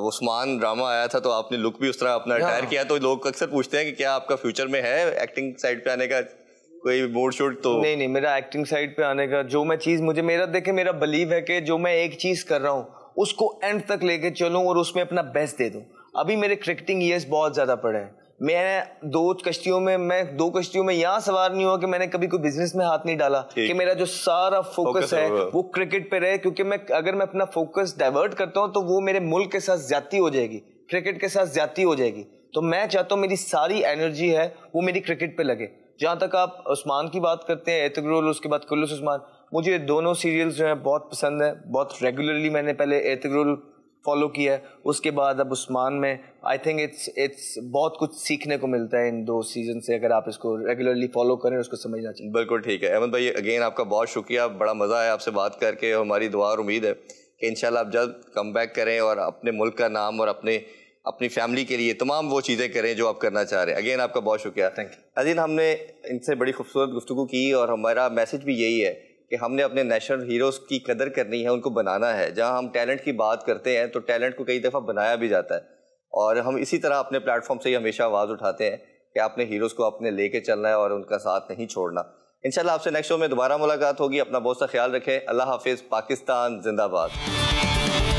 उस्मान ड्रामा आया था तो आपने लुक भी उस तरह अपना अटायर किया तो लोग अक्सर पूछते हैं कि क्या आपका फ्यूचर में है एक्टिंग साइड पे आने का कोई मोड शूट तो नहीं नहीं मेरा एक्टिंग साइड पे आने का जो मैं चीज़ मुझे मेरा देखे मेरा बिलीव है कि जो मैं एक चीज़ कर रहा हूँ उसको एंड तक लेके चलूँ और उसमें अपना बेस्ट दे दूँ अभी मेरे क्रिकेटिंग ईयर्स बहुत ज़्यादा पड़े हैं मैं दो कश्तियों में मैं दो कश्तियों में यहाँ सवार नहीं हुआ कि मैंने कभी कोई बिजनेस में हाथ नहीं डाला कि मेरा जो सारा फोकस है वो क्रिकेट पे रहे क्योंकि मैं अगर मैं अपना फोकस डाइवर्ट करता हूँ तो वो मेरे मुल्क के साथ ज्यादा हो जाएगी क्रिकेट के साथ ज्यादा हो जाएगी तो मैं चाहता हूँ मेरी सारी एनर्जी है वो मेरी क्रिकेट पे लगे जहाँ तक आप उस्मान की बात करते हैं एतगरुल उसके बाद कुल्लुस उस्मान मुझे दोनों सीरियल्स जो हैं बहुत पसंद है बहुत रेगुलरली मैंने पहले एतगरुल फॉलो किया है उसके बाद अब उस्मान में आई थिंक इट्स इट्स बहुत कुछ सीखने को मिलता है इन दो सीजन से अगर आप इसको रेगुलरली फॉलो करें उसको समझना चाहिए बिल्कुल ठीक है अहमद भाई अगेन आपका बहुत शुक्रिया बड़ा मज़ा आया आपसे बात करके हमारी दुआ और उम्मीद है कि इन आप जल्द कम बैक करें और अपने मुल्क का नाम और अपने अपनी फैमिली के लिए तमाम वो चीज़ें करें जो आप करना चाह रहे हैं अगेन आपका बहुत शुक्रिया थैंक यू अजीन हमने इनसे बड़ी खूबसूरत गुफ्तु की और हमारा मैसेज भी यही है कि हमने अपने नेशनल हीरोज़ की कदर करनी है उनको बनाना है जहाँ हम टैलेंट की बात करते हैं तो टैलेंट को कई दफ़ा बनाया भी जाता है और हम इसी तरह अपने प्लेटफॉर्म से ही हमेशा आवाज़ उठाते हैं कि आपने हीरोज़ को अपने लेके चलना है और उनका साथ नहीं छोड़ना इंशाल्लाह आपसे नेक्स्ट शो में दोबारा मुलाकात होगी अपना बहुत सा ख्याल रखें अल्लाह हाफिज़ पाकिस्तान जिंदाबाद